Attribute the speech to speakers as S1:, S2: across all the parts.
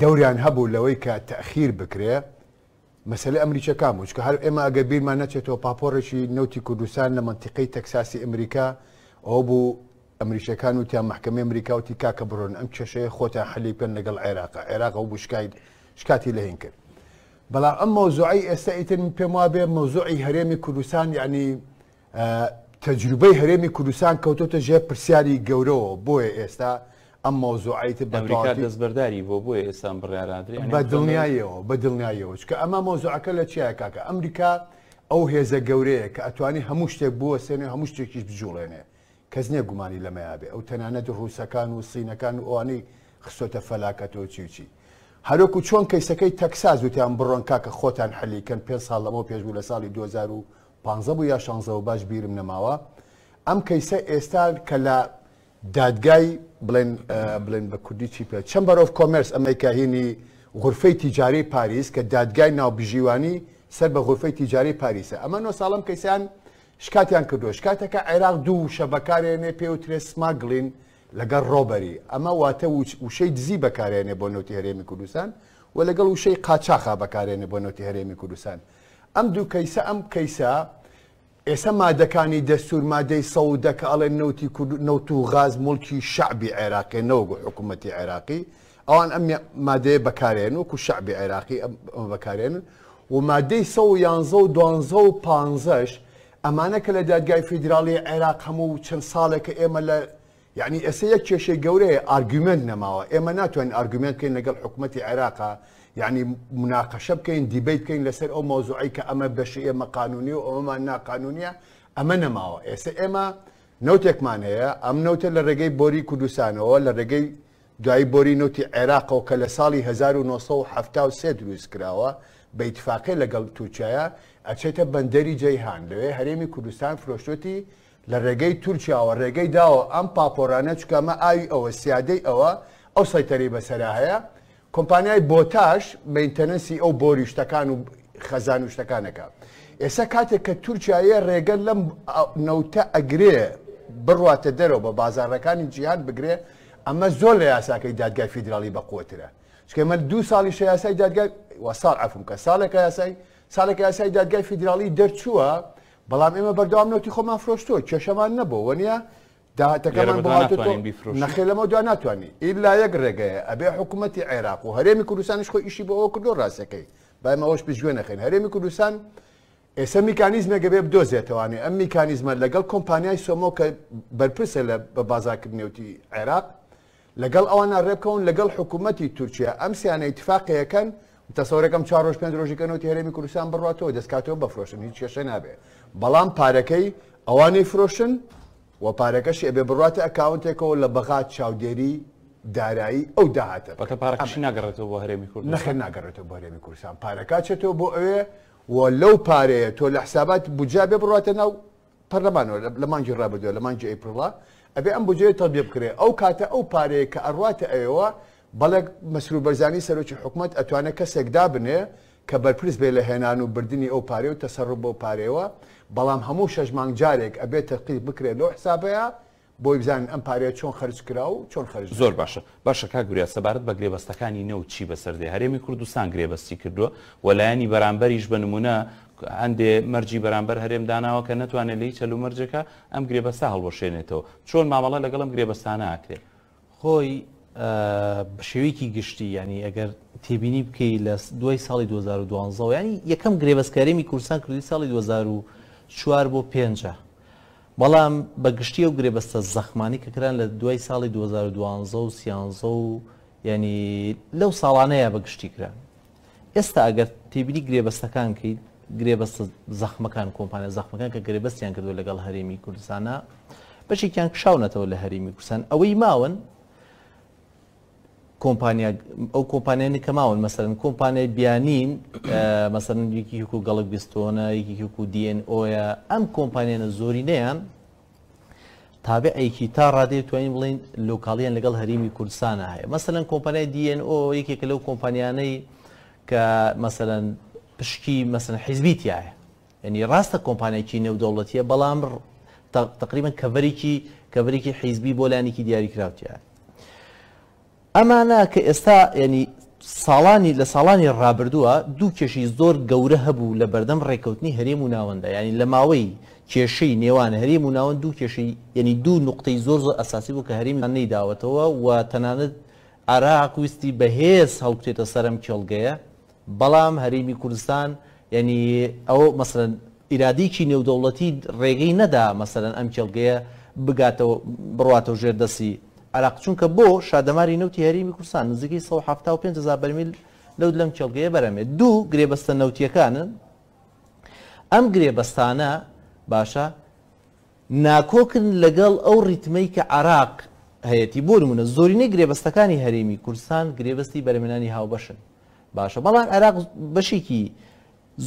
S1: دوري عن هبو کە تأخير بکرێ مسألة أمريكا كاموش كهل إما ئێمە ما نتشتو بابورشي نوتي نوتی لمنطقي تكساسي أمريكا أو بو أمريكا كانو ئەمریشەکان محكمة أمريكا وتي کاکە بڕۆن ئەم خوتا حلي حەلیکەن نقل عێراق عێراق أو بو شكايد شكاتي کرد بلا أم موزوعي استأيتن ئیتن پێم وا بێ مۆزوعی هەرێمی کوردستان یعنی يعني، آه، تەجروبەی هەرێمی کوردستان کەوتۆتە ژێ پرسیاری گەورەوە ئەم مۆزوعیت بەریکا
S2: دەستبەرداری بۆ بۆی ئێستا بڕیاادری بە دڵنیایەوە
S1: بە دڵنیایەوە چکە ئەمە مۆزوعەکە لە چیای کاکە ئەمریکا ئەو هێزە گەورەیە کە ئەتوانی هەموو شتێک بووە سێنێ هەموو شتێکیش بجوڵێنێ کەس نییە گومانی لەمەیابێ ئەو تەنانەت ڕووسەکان و سینەکان و ئەوانەی خسۆتە فەلاکەتەوە چیچی هەروکو چۆن کەیسەکەی تەکساز وتیان بڕۆن کاکە خۆتان حەلیکەن پێ ساڵ لەمەوە پێشبوو لە ساڵی 2015 بوو یا 16 باش بیرم نەماوە ئەم کەیسە ئێستا کە لە دادگای بڵێن بڵێن بە کوردی چی پێ چەمبەر ئۆف کۆمەرس ئەمریکاهینی غرفەی تیجاری پاریس کە دادگای ناوبژیوانی سەر بە غرفەی تیجاری پاریسە ئەمە نۆ ساڵم کەسیان شکاتیان کردو شکاتەکە عێراق دوو شەبەکارێنێ پێ و ترێ سماگلین لەگەر ڕۆبەری ئەمە واتە وشەی دزی بەکارێنێ بۆ نوتی هەرێمی کوردستان و لەگەڵ وشەی قاچاخا بەکارێنێ بۆ نوتی هەرێمی کوردستان ئەم دوو کەیسە ئەم کەیسە ئێستا مادەکانی دەستور مادەی سەودەکە ئەڵێ نوتی نوت و غاز ملکی شعبی عێراقی نەوەگو حکوومەتتی عێراقی ئەوان ئەم مادەیە بەکارێن وکو شعبی عێراقی بەکارێنن و مادەی سە و یانزە و دوانزە و پانزەش ئەمانە کە لە دادگای فیدراڵی عێراق هەموو چەند ساڵێکە ئێمە لە یعنی ئەسە یەک کێشەی گەورەیە ئارگومنت نەماوە ئێمە ناتوانین ئارگومنت کەین لەگەڵ حکوومەتتی عێراقا یعنی مناقەشە بکەین دیبیت بکەین لەسەر ئەو مۆزوعی کە ئەمە بەشی ئێمە قانونی و ئەومان ناقانونیە ئەمە نەماوە ئێستا ئێمە نەوتێکمان هەیە ئەم نەوتە لە ڕێگەی بۆری کوردستانەوە لە ڕێگەی دوایی بۆری نوتی عێراقەوە کە لە ساڵی 1970 دروست کراوە بە ئیتفاقی لەگەڵ تووچایە ئەچێتە بەندەری جەیهان لەوێ هەرێمی کوردستان فرۆشتوتی لە ڕێگەی تورکیاوە ڕێگەی داوە ئەم پاپۆرانە چکەمە ئاوی ئەوە سیادەی ئەوە ئەو سەیتەری بەسەرا هەیە کۆمپانیای بۆتاش مینتەنەسی ئەو بۆری شتەکان و خەزان و شتەکانەکە. ئێستا کاتێک کە تورکایە ڕێگەل لەم نەوتە ئەگرێ بڕاتە دەرەوە بە بازارەکانی جییان بگرێ ئەمە زۆر لە یاساکەی دادگای فیدراالی بەقوترە. چکەمە دو ساڵی ش یاسای دادگای وەساڵ ئەفم کە ساڵێکە یاسای ساڵێک یاسای دادگای فیدراالی دەرچووە بەڵام ئێمە بەردەوام نوتی خۆمان فرۆشتۆ کێشەمان نەبوو وەنیە داهاتەکە من بڵاتۆ ما دو ناتوانانی ئیلا یک ڕێگەیە ئەبێ حکومت عراق و هەرێمی کوردستانش خۆ ئیشی بۆەوە کردو ڕاستەکەی بایم ئەوش پێشگوێ نەخێن هەرێمی کوردستان ئێستا میکانیزمێکگە بێ بدۆزێتوانێ ئەم میکانیزمە لەگەڵ کۆمپانیای سۆمۆ کە بەرپرسە لە بە بازارکردنیوتی عێراق لەگەڵ ئەوانە ڕێبکەون لەگەڵ حکوومەتتی تورکیا ئەم سیانە اتفاقیەکەن تەسەورەکەم چاڕۆژ پێنج ڕۆژیکەنەوەی هەرێمی کوردستان بڕاتەوە دەستکاتەوە بەفرۆشن هیچ کێشە نابێ بەڵام پارەکەی ئەوانەی فرۆشن و پارەکەش ئەبێ بڕاتە ئەکاونتێکەوە لە بەغات چاودێری دارایی ئەو داهاتە بەکە پارەکەشی ناگەڕێتەوە بۆ هەرێمی کورد نەخ ناگەڕێتەوە بۆ هەرێمی کوردستان پارەکەچێتەوە بۆ ئەوێ و لەو پارەیە تۆ لە حسابات بجابێ بڕاتە ناو پەرلەمانەوە لە مانجی ڕابدوێ لە مانجی ئەیپڕڵا ئەبێ ئەم بجێ تەبیێ بکرێ ئەو کاتە ئەو پارەیە کە ئەڕاتە ئەوەوە بەڵێک مەسرور بەرزانی سەرۆکی حکوومەت ئەتوانە کەسێکدا بنێ کە بەرپرس بێ لە هێنان و بردننی ئەو پارێ و تەسەڕ بۆ پارێەوە بەڵام هەموو شەش مانگ جارێک ئەبێت تەقیب بکرێت لەو حسابەیە بۆی بزانین ئەم پارێت چۆن خرج کرا و چۆن خرج
S2: زۆر باشە باشە کا گوریە سەبارەت بە گرێبەستەکانی نەو چی بەسەردێ هەرێمی کوردستان گرێبەستی کردووە وەلایانی بەرامبەریش بە نمونە هەندێ مەرجی بەرامبەر هەرێم داناوە کە نتوانێت لی چەلو مەرجەکە ئەم گرێبەستا هەڵوەشێنێتەوە چۆن مامەڵە لەگەڵم گرێبەستانە ئاکرێ خۆی بە شێوەیەکی گشتی ینی ئەگەر
S3: تێبینی بکەی لە دوای ساڵی 2012 ینی یەکەم گرێبەسکارێمی کوردستان کردی ساڵی 2012 چوار بۆ پێنجە بەڵام بەگشتی و گرێبەستە زەخمانی کەکران لە دوای ساڵی 2012 و سیانزە و ینی لەو ساڵانەیە بەگشتی کرا ئێستا ئەگەر تێبینی گرێبەستەکان کەیت گرێبەستە زەخمەکان کۆمپانیا زەخمەکان کە گرێبەستیان کردو لەگەڵ هەرێمی کوردستانە بەشێکیان کشاونەتەوە لە هەریمی کوردستان ئەوەی ماون کۆمپانیا ئەو کۆمپانیانی کەماون مەسەرن کۆمپانیای بیانین مەسەرن یکی و گەڵک بستۆنە یەکیکو دیNOە ئەم کۆمپانیانە زۆرینەیان تابێ ئەیکی تا ڕادێ توانین بڵین لۆکالیان لەگەڵ هەریمی کوردستانە هەیە مەسەرەن کۆمپانیای دیNO یەکێکە لەو کۆمپانیانەی کە مەسەرەن پشکی مەسن حیزبیتیایە ینی ڕاستە کۆمپانیایکی نێودەوڵەتیە بەڵام تقریبن کەڤێکی کەڤێکی حیزبی بۆلانێکی دیاریکراوتیە ئەمانە کە ئێستا ینی ساڵانی لە ساڵانی ڕابردووە دوو کێشی زۆر گەورە هەبوو لە بەردەم ڕێکەوتنی هەرێم و ناوەندە ینی لە ماوەی کێشەی نێوانە هەریم و ناوەند دوو کێشەی ینی دوو نقطەی زۆر زۆر ئەساسی بوو کە هەریم نەیداوەتەوە و تەنانەت عراق ویستی بەهێز هەڵکرێتە سەرم کێڵگەیە بەڵام هەریمی کوردستان ینی ئەوە مەسەن ئیرادیکی نێودەوڵەتی ڕێگەی نەدا مەسەرەن ئەم کێڵگەیە بگاتەوە بڕاتەوە ژێردەسی عراق چونکە بۆ شادەماری نەوتی هەریمی کوردستان نزیکەی 1970 بەرمیل لەود لەم چێڵگەیە بەرەمێت دوو گرێبەستە نەوتیەکانن ئەم گرێبەستانە باشە ناکۆکن لەگەڵ ئەو ریتمەی کە عراق هەیەی بۆ منە زۆرینەی گرێبەستەکانی هەرێمی کوردستان گرێبەستی بەرمێنانی هاوبەشن باشە بەڵام عێراق بەشێکی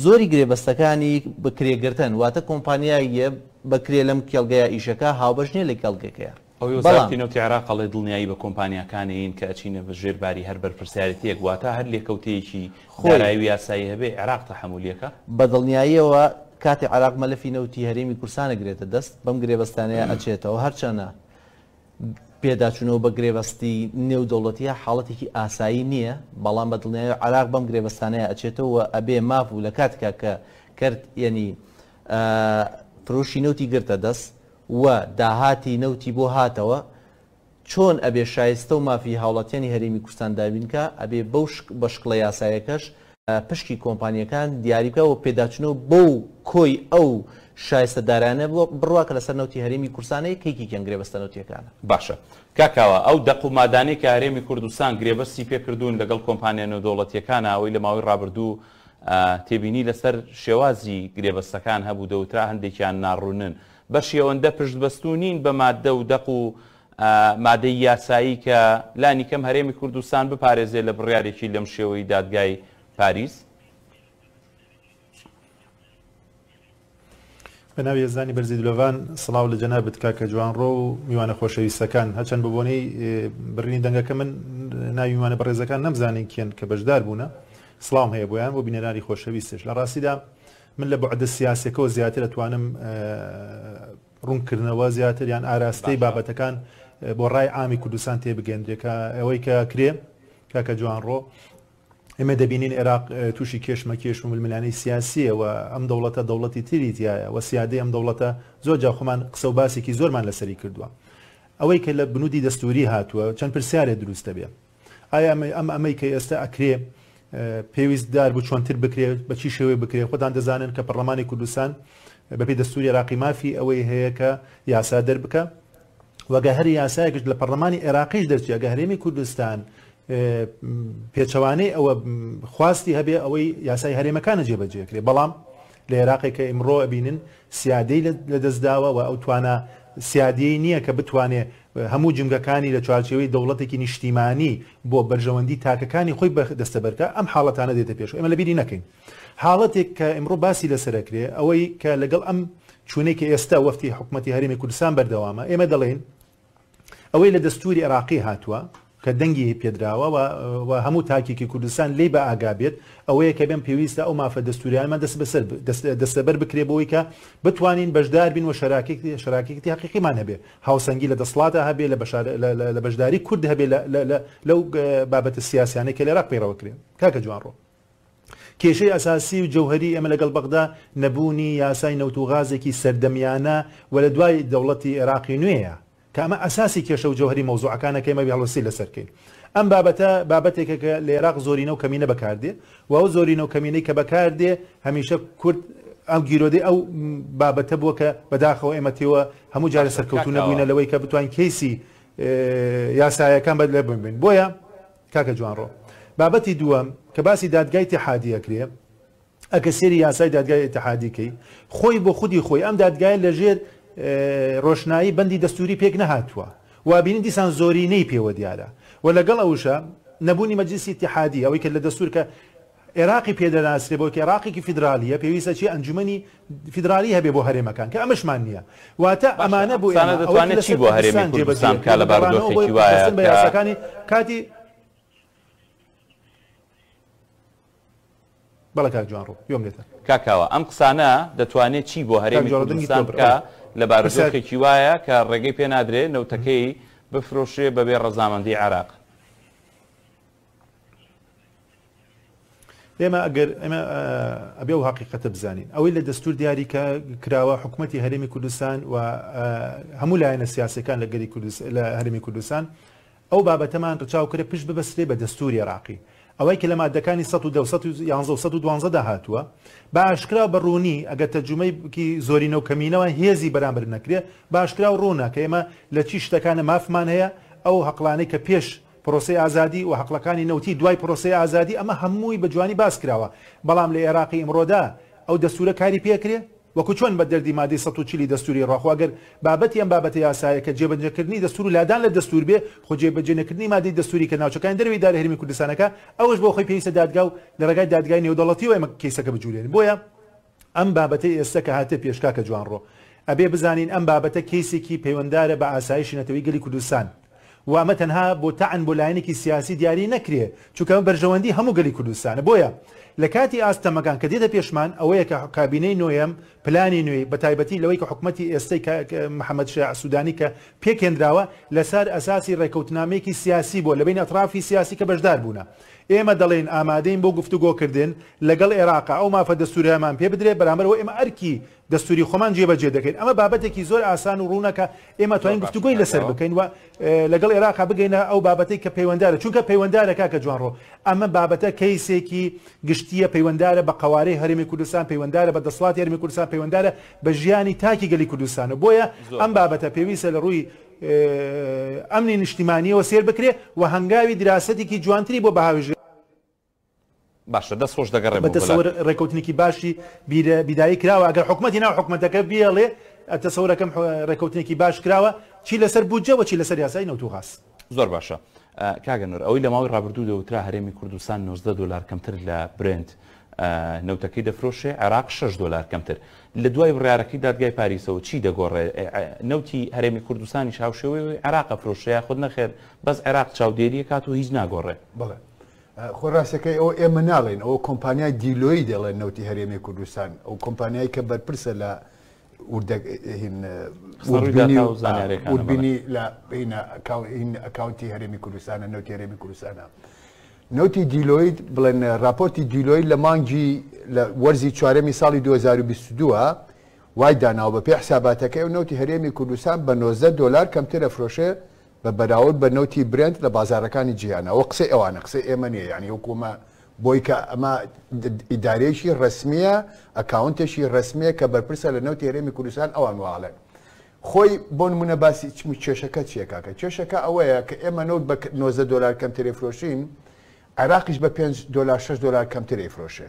S3: زۆری گرێبەستەکانی بکرێگرتن واتە کۆمپانیایە بەکرێ لەم کێلگەیە ئیشەکە هاوبەشنیە لە کێلگەکەیە
S2: ئەوی وەزارەتینەوتی عراقەڵێ دڵنیایی بە کۆمپانیەکانین کە ئەچینە بە ژێرباری هەر بەرپرسیارەتیەک واتە هەر لێکەوتەیەکی خۆراوی یاسایی هەبێ عراق تا هەمولیەکە
S3: بە دڵنیاییەوە کاتی عراق مەلەفینەوتی هەرێمی کورسانە گرێتە دەست بەم گرێبەستانەیە ئەچێتەوە هەرچەنە پێداچونەوە بە گرێبەستی نێودەوڵەتیە حاڵەتێکی ئاسایی نییە بەڵام بە دڵنیای عراق بەم گرێبەستانەیە ئەچێتەوە ئەبێ ماف و لە کاتکە کە کرد ینی فروشی نوتی گرتە دەست و داهاتی نەوتی بۆ هاتەوە چۆن ئەبێ شایستە و مافی هاوڵاتیانی هەرمی کوردستان دابینکە ئەبێ بەشقڵە یاسایەکەش پشکی کۆمپانیەکان دیاریکە و پێداچنەوە بۆ کۆی
S2: ئەو شایستەدارانە بڕواکە لەسەر نوتی هەرێمی کورسانەی کەیکی کەن گرێبەستەنوتیەکانە باشە کاکاوە ئەو دەق و مادانەی کە هەرێمی کوردستان گرێبەستی پێکردوون لەگەڵ کۆمپانیانە دەوڵەتیەکانە ئەوەی لە ماوەی ڕابردوو تێبینی لەسەر شێوازی گرێبەستەکان هەبوو دەوترا هەندێکیان ناڕوونن بەشیەوەندە پشتبەستونین بە مادە و دەق و مادەی یاسایی کە لانی کەم هەرێمی کوردستان بپارێزێ لە بڕیارێکی لەم شێوەی دادگای پاریس
S4: بەناوی ێزانی بەرزی دلۆڤان سڵاو لە جەنا بتکاکە جوانڕۆ و میوانە خۆشەویستەکان هەچەند ببوونەی برنی دەنگەکە من ناویوانە بەڕێزەکان نەمزانین کێن کە بەشدار بوون سلام هەیە بۆیان بۆ بینەرانی خۆشەویستش لە ڕاستیدا من لە بەعدە سیاسەکەەوە زیاتر ئەتوانم ڕوونکردنەوە زیاتر یان ئاراستەی بابەتەکان بۆ ڕای ئامی کوردستان تێبگەندێکە ئەوەی کە کرێ کاکە جوان ڕۆ ئمە دەبینین عێراق تووشی کێشمە کێش و ململانەی سیاسیەوە ئەم دەوڵەتە دەوڵەتی تری تایە وە سیادی ئەم دەوڵەتە زۆر جاخۆمان قسە و باسێکی زۆرمان لەسەری کردووە ئەوەی کە لە بنودی دەستوری هاتووە چەند پرسیارێ دروستە بێ ئایا ئەم ئەمەی کە ئێستا ئەکرێ پێویستدار بوو چۆنتر بکرێت بەچی شێوەی بکرێت خۆدان دەزانن کە پەرلەمانی کوردستان بەپی دەستوری عراقی مافی ئەوەی هەیە کە یاسا دەربکە وەگە هەر یاسایەکەش لە پەرلەمانی عێراقیش دەرچێت گە هەرێمی کوردستان پێچەوانەی ئەوە خواستی هەبێ ئەوەی یاسای هەرێمەکانە جێبەجێکرێ بەڵام لە عێراقی کە ئیمڕۆ ئەبینن سیادەی لە دەستداوە و ئەو توانە سیادی نییە کە بتوانێت هەموو جنگەکانی لە چوارچەوەی دەوڵەتێکی نیشتیمانی بۆ بەرژەوەندی تاکەکانی خۆی دەستەبەرکە ئەم حاڵەتانە دێتە پێش ئەمە لە بیری نەکەین حاڵەتێک کە ئمرۆ باسی لەسەرەکرێ ئەوەی کە لەگەڵ ئەم چونێکی ئێستا وەفتی حکوومەتتی هەرمی کوردستان بەردەوامە ئێمە دەڵێن ئەوەی لە دەستوری عراقی هاتووە کە دەنگی پێدراوە و هەموو تاکیکی کوردستان لی بە ئاگا بێت ئەوەیە کە بم پێویستە ئەو مافە دەستوریانمان دەستەبەر بکرێبەوەی کە بتوانین بەشدار بین و شراکێکی شراکێکی حقیقیمان هەبێ هاوسەنگی لە دەسڵاتە هەبێ لە بەشداری کورد هەبێ لەو بابەتە سیاسیانە کە لێراق پێڕەوە کرێن کاکە جوانڕۆ. کێشەی ئەساسی و جوهری ئەمە لەگەڵ بەغدا نەبوونی یاسای نەوتوغازێکی سەردەمیانە و لە دوای دەوڵەتی عێراقی نوێیە کامە ئەساسی کێشە و جوهری مەوزوعەکانە کەمە بیاڵسی لەسەرکەین ئەم بابەتە بابەتێکە کە لە عێراق زۆرینە و کەمینە بەکاردێ و زۆرینە و کەمینەی کە بەکاردێ هەمیشە کورد ئەو گیرۆدەی ئەو بابەتە بووە کە بەداخەوە ئێمەتیەوە هەموو جارە سەرکەوتو نەبووینە لەوەی کە بتوان کەیسی یاسایەکان بەد لە ببین بۆیە کاکە جوانڕۆ بابەتی دووەم کە باسی دادگای تحادیەکرێ ئەگە سێری یاسای دادگای تحادیکەی خۆی بۆ خودی خۆی ئەم دادگای لەژێر ڕۆشنایی بەندی دەستوری پێک نەهاتووە وابینی دیسان زۆرینەی پێوە دیارە و لەگەڵ ئەوشە نەبوونی مەجلسی تحادی ئەوەی کە لە دەستور کە عێراقی پێدەناسرێ بۆ کە عراقیی فیدراالیە پێویستە چی ئەنجومی فیدراالی هەبێ بۆ هەرێمەکان کە ئەمەشمان نییە واتە ئەمانە بۆ دەتوانێت چی بۆ هەرێمی کوردستان کا لە بارەکانی بەیاسەکانی کاتی بەڵک جوان ڕۆ یۆم لێتە
S2: کاکاوە ئەم قسانە دەتوانێت چی بۆ هەرێمی کوردستان بکە لە بارزۆخێکی وایە کە ڕێگەی پێ نادرێت نەوتەکەی بفرۆشێ بەبێ ڕەزامەندی عراق
S4: ئێمە ئەگەر ئەمە ئەبێ و حقیقەتە بزانین ئەوەی لە دەستور دیاری کە کراوە حکوومەتتی هەرمی کوردستان و هەموو لایەنە سیاسەکان لە گەری لە هەرمی کوردستان ئەو بابەتەمان ڕچاو کرێ پشت ببەسرێ بە دەستوری عراقی ئەوەی کە لە مادەکانی 1970 داهتووە باشکرا بە ڕوونی ئەگە تەجمەیکی زۆرینە و کەمینەوە هێزی بەرامبر نەکرێت باشکرا و ڕوونا کە ئێمە لە چی شتەکانە مافمان هەیە ئەو هەقلانەی کە پێش پرۆسی ئازادی و حقلەکانی نەوتی دوای پرۆسی ئازادی ئەمە هەمووی بە جوانی باس کراوە بەڵام لە عێراقی ئمرۆدا ئەو دەسوورە کاری پێکرێت وەکو چۆن بە دەردی مادی سەچلی دەستوری ڕاخواگەر بابەتی ئەم بابەتی یاسایەکە جێبەنجەکردنی دەستور و لادان لە دەستور بێ خۆ جێبەجێنەکردنی مادی دەستوری کە ناوچەکان دەروی دار هەرمی کوردستانەکە ئەوش بۆ خۆی پێویستە دادگا و لە ڕگای دادگای نێودەڵەتی و ئەمە کیسەکە بجوولێن بۆیە ئەم بابەتی ئێستا کە هاتە پێشکاکە جوانڕۆ ئەبێ بزانین ئەم بابەتە کیسێکی پەیوەنددارە بە ئاسایشنەتەوەی گەلی کوردستان. وامە تەنها بۆ تاعن بۆ لایەنێکی سیاسی دیاری نەکرێ چونکە بەرژەوەندی هەموو گەلی کوردستانە بۆیە لە کاتی ئاستەمەکان کە دێتە پێشمان ئەوەیە کە کابینەی نوێم پلانی نوێی بە تایبەتی لەوەی کە حکوومەتتی ئێستی محەممەد شە سوودانی کە پێکێنراوە لەسەر ئەساسی ڕێکەوتنامەیەکی سیاسی بۆ لەبین ئەطرافی سیاسی کە بەشدار بوون. ئێمە دەڵێن ئامادەین بۆ گفتوگۆکردن لەگەڵ عێراقا ئەو مافە دەسووریامان پێ بدرێت بەرامەرەوە ئێمە ئەرکی دەستوری خۆمان جێبەجێ دەکەین ئەمە بابەتێکی زۆر ئاسان و ڕوونەکە ئێمە توانین گفتوگوۆی لەسەر بکەین و لەگەڵ عێراقا بگەینە ئەو بابەتی کە پەیوەنددارە چونکە پەیوەنددارەکە کە جوانڕۆ ئەمە بابەتە کەیسێکی گشتیە پەیوەنددارە بە قوارەی هەرمی کوردستان پەیوەنددارە بە دەسڵات هەرمی کوردستان پەیوەنددارە بە ژیانی تاکی گەلی کوردستانە بۆیە ئەم بابەتە پێویستە لە ڕووی ئەمنی نیشتیمانیەوە سێر بکرێ و هەنگاوی دراستێکی جوانتری بۆ بەهاوژێ
S2: باشە دەست خۆش دەگەڕێ بەتەسەوە
S4: ڕێکوتنێکی باشی بیدایی کراوە ئەگەر حکوومەتی ناو حکوومەتەکە بیڵێ تەسەورەکەم ڕێکوتنێکی باش کراوە چی لەسەر بودجەوە چی لەسەر یاسای نەوتوغااست
S2: زۆر باشە. کاگەنەر ئەوەی لە ماوەی ڕابردوو دەوترا هەرێمی کوردستان 90 دلار کەمتر لە برند نەوتەکەی دەفرۆشێ عراق 6 دلار کەمتر لە دوای بڕارەکەی دادگای پاریسەوە چی دەگۆڕێ نەوتی هەرێمی کوردستانی شاوشێوەی عراقە فرۆشەیە خود نەخێر بەس عراق چاودێریە کات و هیچ ناگۆڕێ
S1: بڵێ خۆڕاستەکەی ئەو ئێمە ناڵێن ئەو کۆمپانیای دیلۆی دەڵێن نەوتی هەرێمی کوردستان ئەو کۆمپانیایی کە بەرپرسە لە وردبینی لە ئەکاونتی هەرێمی کوردستانە نوتی هەرێمی کوردستانە. نوتی دیلۆید بڵێن راپۆرتی دیلۆید لە مانگی لە وەرزی چوارەمی ساڵی 2022 وای داناوە بە پێ حساباتەکەی و نوتی هەرێمی کوردستان بە 90 دلار کەمترە فرۆشێ بە بەراورد بە نوتی برند لە بازارەکانی جیانەوە قسە ئەوانە قسە ئێمە نیە یعنی حکومە بۆی کە ئەمە ئیدارێکی ڕسمیە ئەکاونتێکی ڕسمیە کە بەرپرسە لە نەو تێرێمی کوردستان ئەوان واڵێن. خۆی بۆ نمونە باسی چم کێشەکە چێکاکە کێشەکە ئەوەیە کە ئێمە نەوت بە 90 دلار کەم تێفرۆشین عراقیش بە 5 دلار 6 دلار کەم تێفرۆشێ.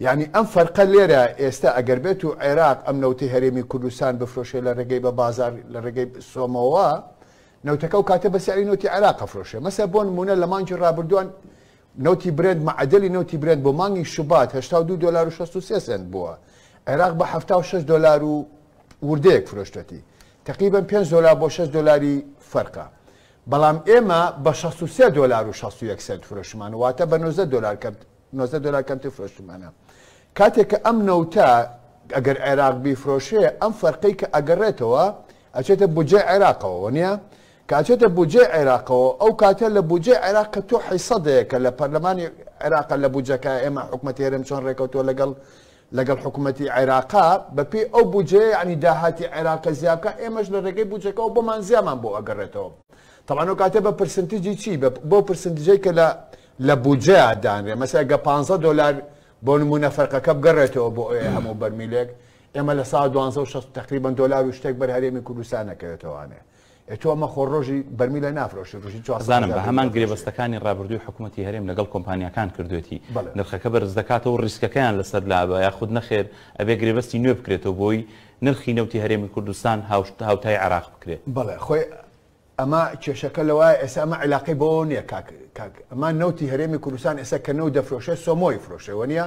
S1: یعنی ئەم فەرقە لێرە ئێستا ئەگەر بێت و عێراق ئەم نەوتی هەرێمی کوردستان بفرۆشێ لە ڕێگەی بە بازار لە ڕێگەی سۆمەوە نەوتەکە و کاتە بەسیاری نوتی عراق فرۆشێ مەسە بۆن مونە لە مانجی ڕابردوان نوتی برند معدلی نوتی برند بۆ مانگی شوبات هشتا دو دلار و 16 سند بووە عێراق بە 76 دلار و وردەیەک فرۆشتەتی تقریبا 5 دلار بۆ 6 دلاری فەرقا بەڵام ئێمە بە 16 دلار و 16 سند فرۆشمان واتە بە 90 دلار 90 دلار کەمتر فرۆشتمانە کاتێک کە ئەم نەوتە ئەگەر عێراق بیفرۆشەیە ئەم فەرقی کە ئەگەڕێتەوە ئەچێتە بجێ عێراقەوە نیە؟ کاتێتە بجێ عێراقەوە ئەو کاتە لە بجێ عێراقە تۆ حیسەدەیەکە لە پەرلەمانی عێراقە لە بجەکە ئێمە حکوومەتێرم چۆن ڕێکەوتۆ لەگەڵ لەگەڵ حکوومەتتی عێراقا بەپی ئەو بجێ ینی داهاتی عێراقە زیاکە ئێمەش لە ڕێگەی بجەکەەوە بۆمان زیامان بۆ ئەگەڕێتەوە. تەوان و کاتێ بە پرسنتجی چی بۆ پرسنتجەی کە لە لە بجێ دانرێ مەسەگە 15 دلار بۆ نمونە فەرقەکە بگەڕێتەوە بۆ ئێ هەموو بەرمیلێک ئێمە لە سا 1960 تقریبان دلار و شتێک بەرهرێمی کوردستانەکەوێتوانێت. چۆمە خۆڕۆژی بەرمی لە نافرۆشی ڕژی چازانم بە هەمان
S2: گرێبەستەکانی ڕابردووی حکوومەتتی هەرێم لەگەڵ کۆمپانیەکان کردوێتی نرخەکە بەرز دەکاتەوە ڕیسکەکەیان لەسەر لابە یاخود نەخێر ئەبێ گرێبەستی نوێ بکرێتەوە بۆی نرخی نەوتی هەرێمی کوردستان هاوتای عراق بکرێت
S1: بڵێ خۆی ئەمە کێشەکە لەوای ئێسا ئەمە علاقی بۆ نییە ئەمە نەوتی هەرێمی کوردستان ئێستا کە نەو دەفرۆشێ سۆمۆی فرۆشەوە نیە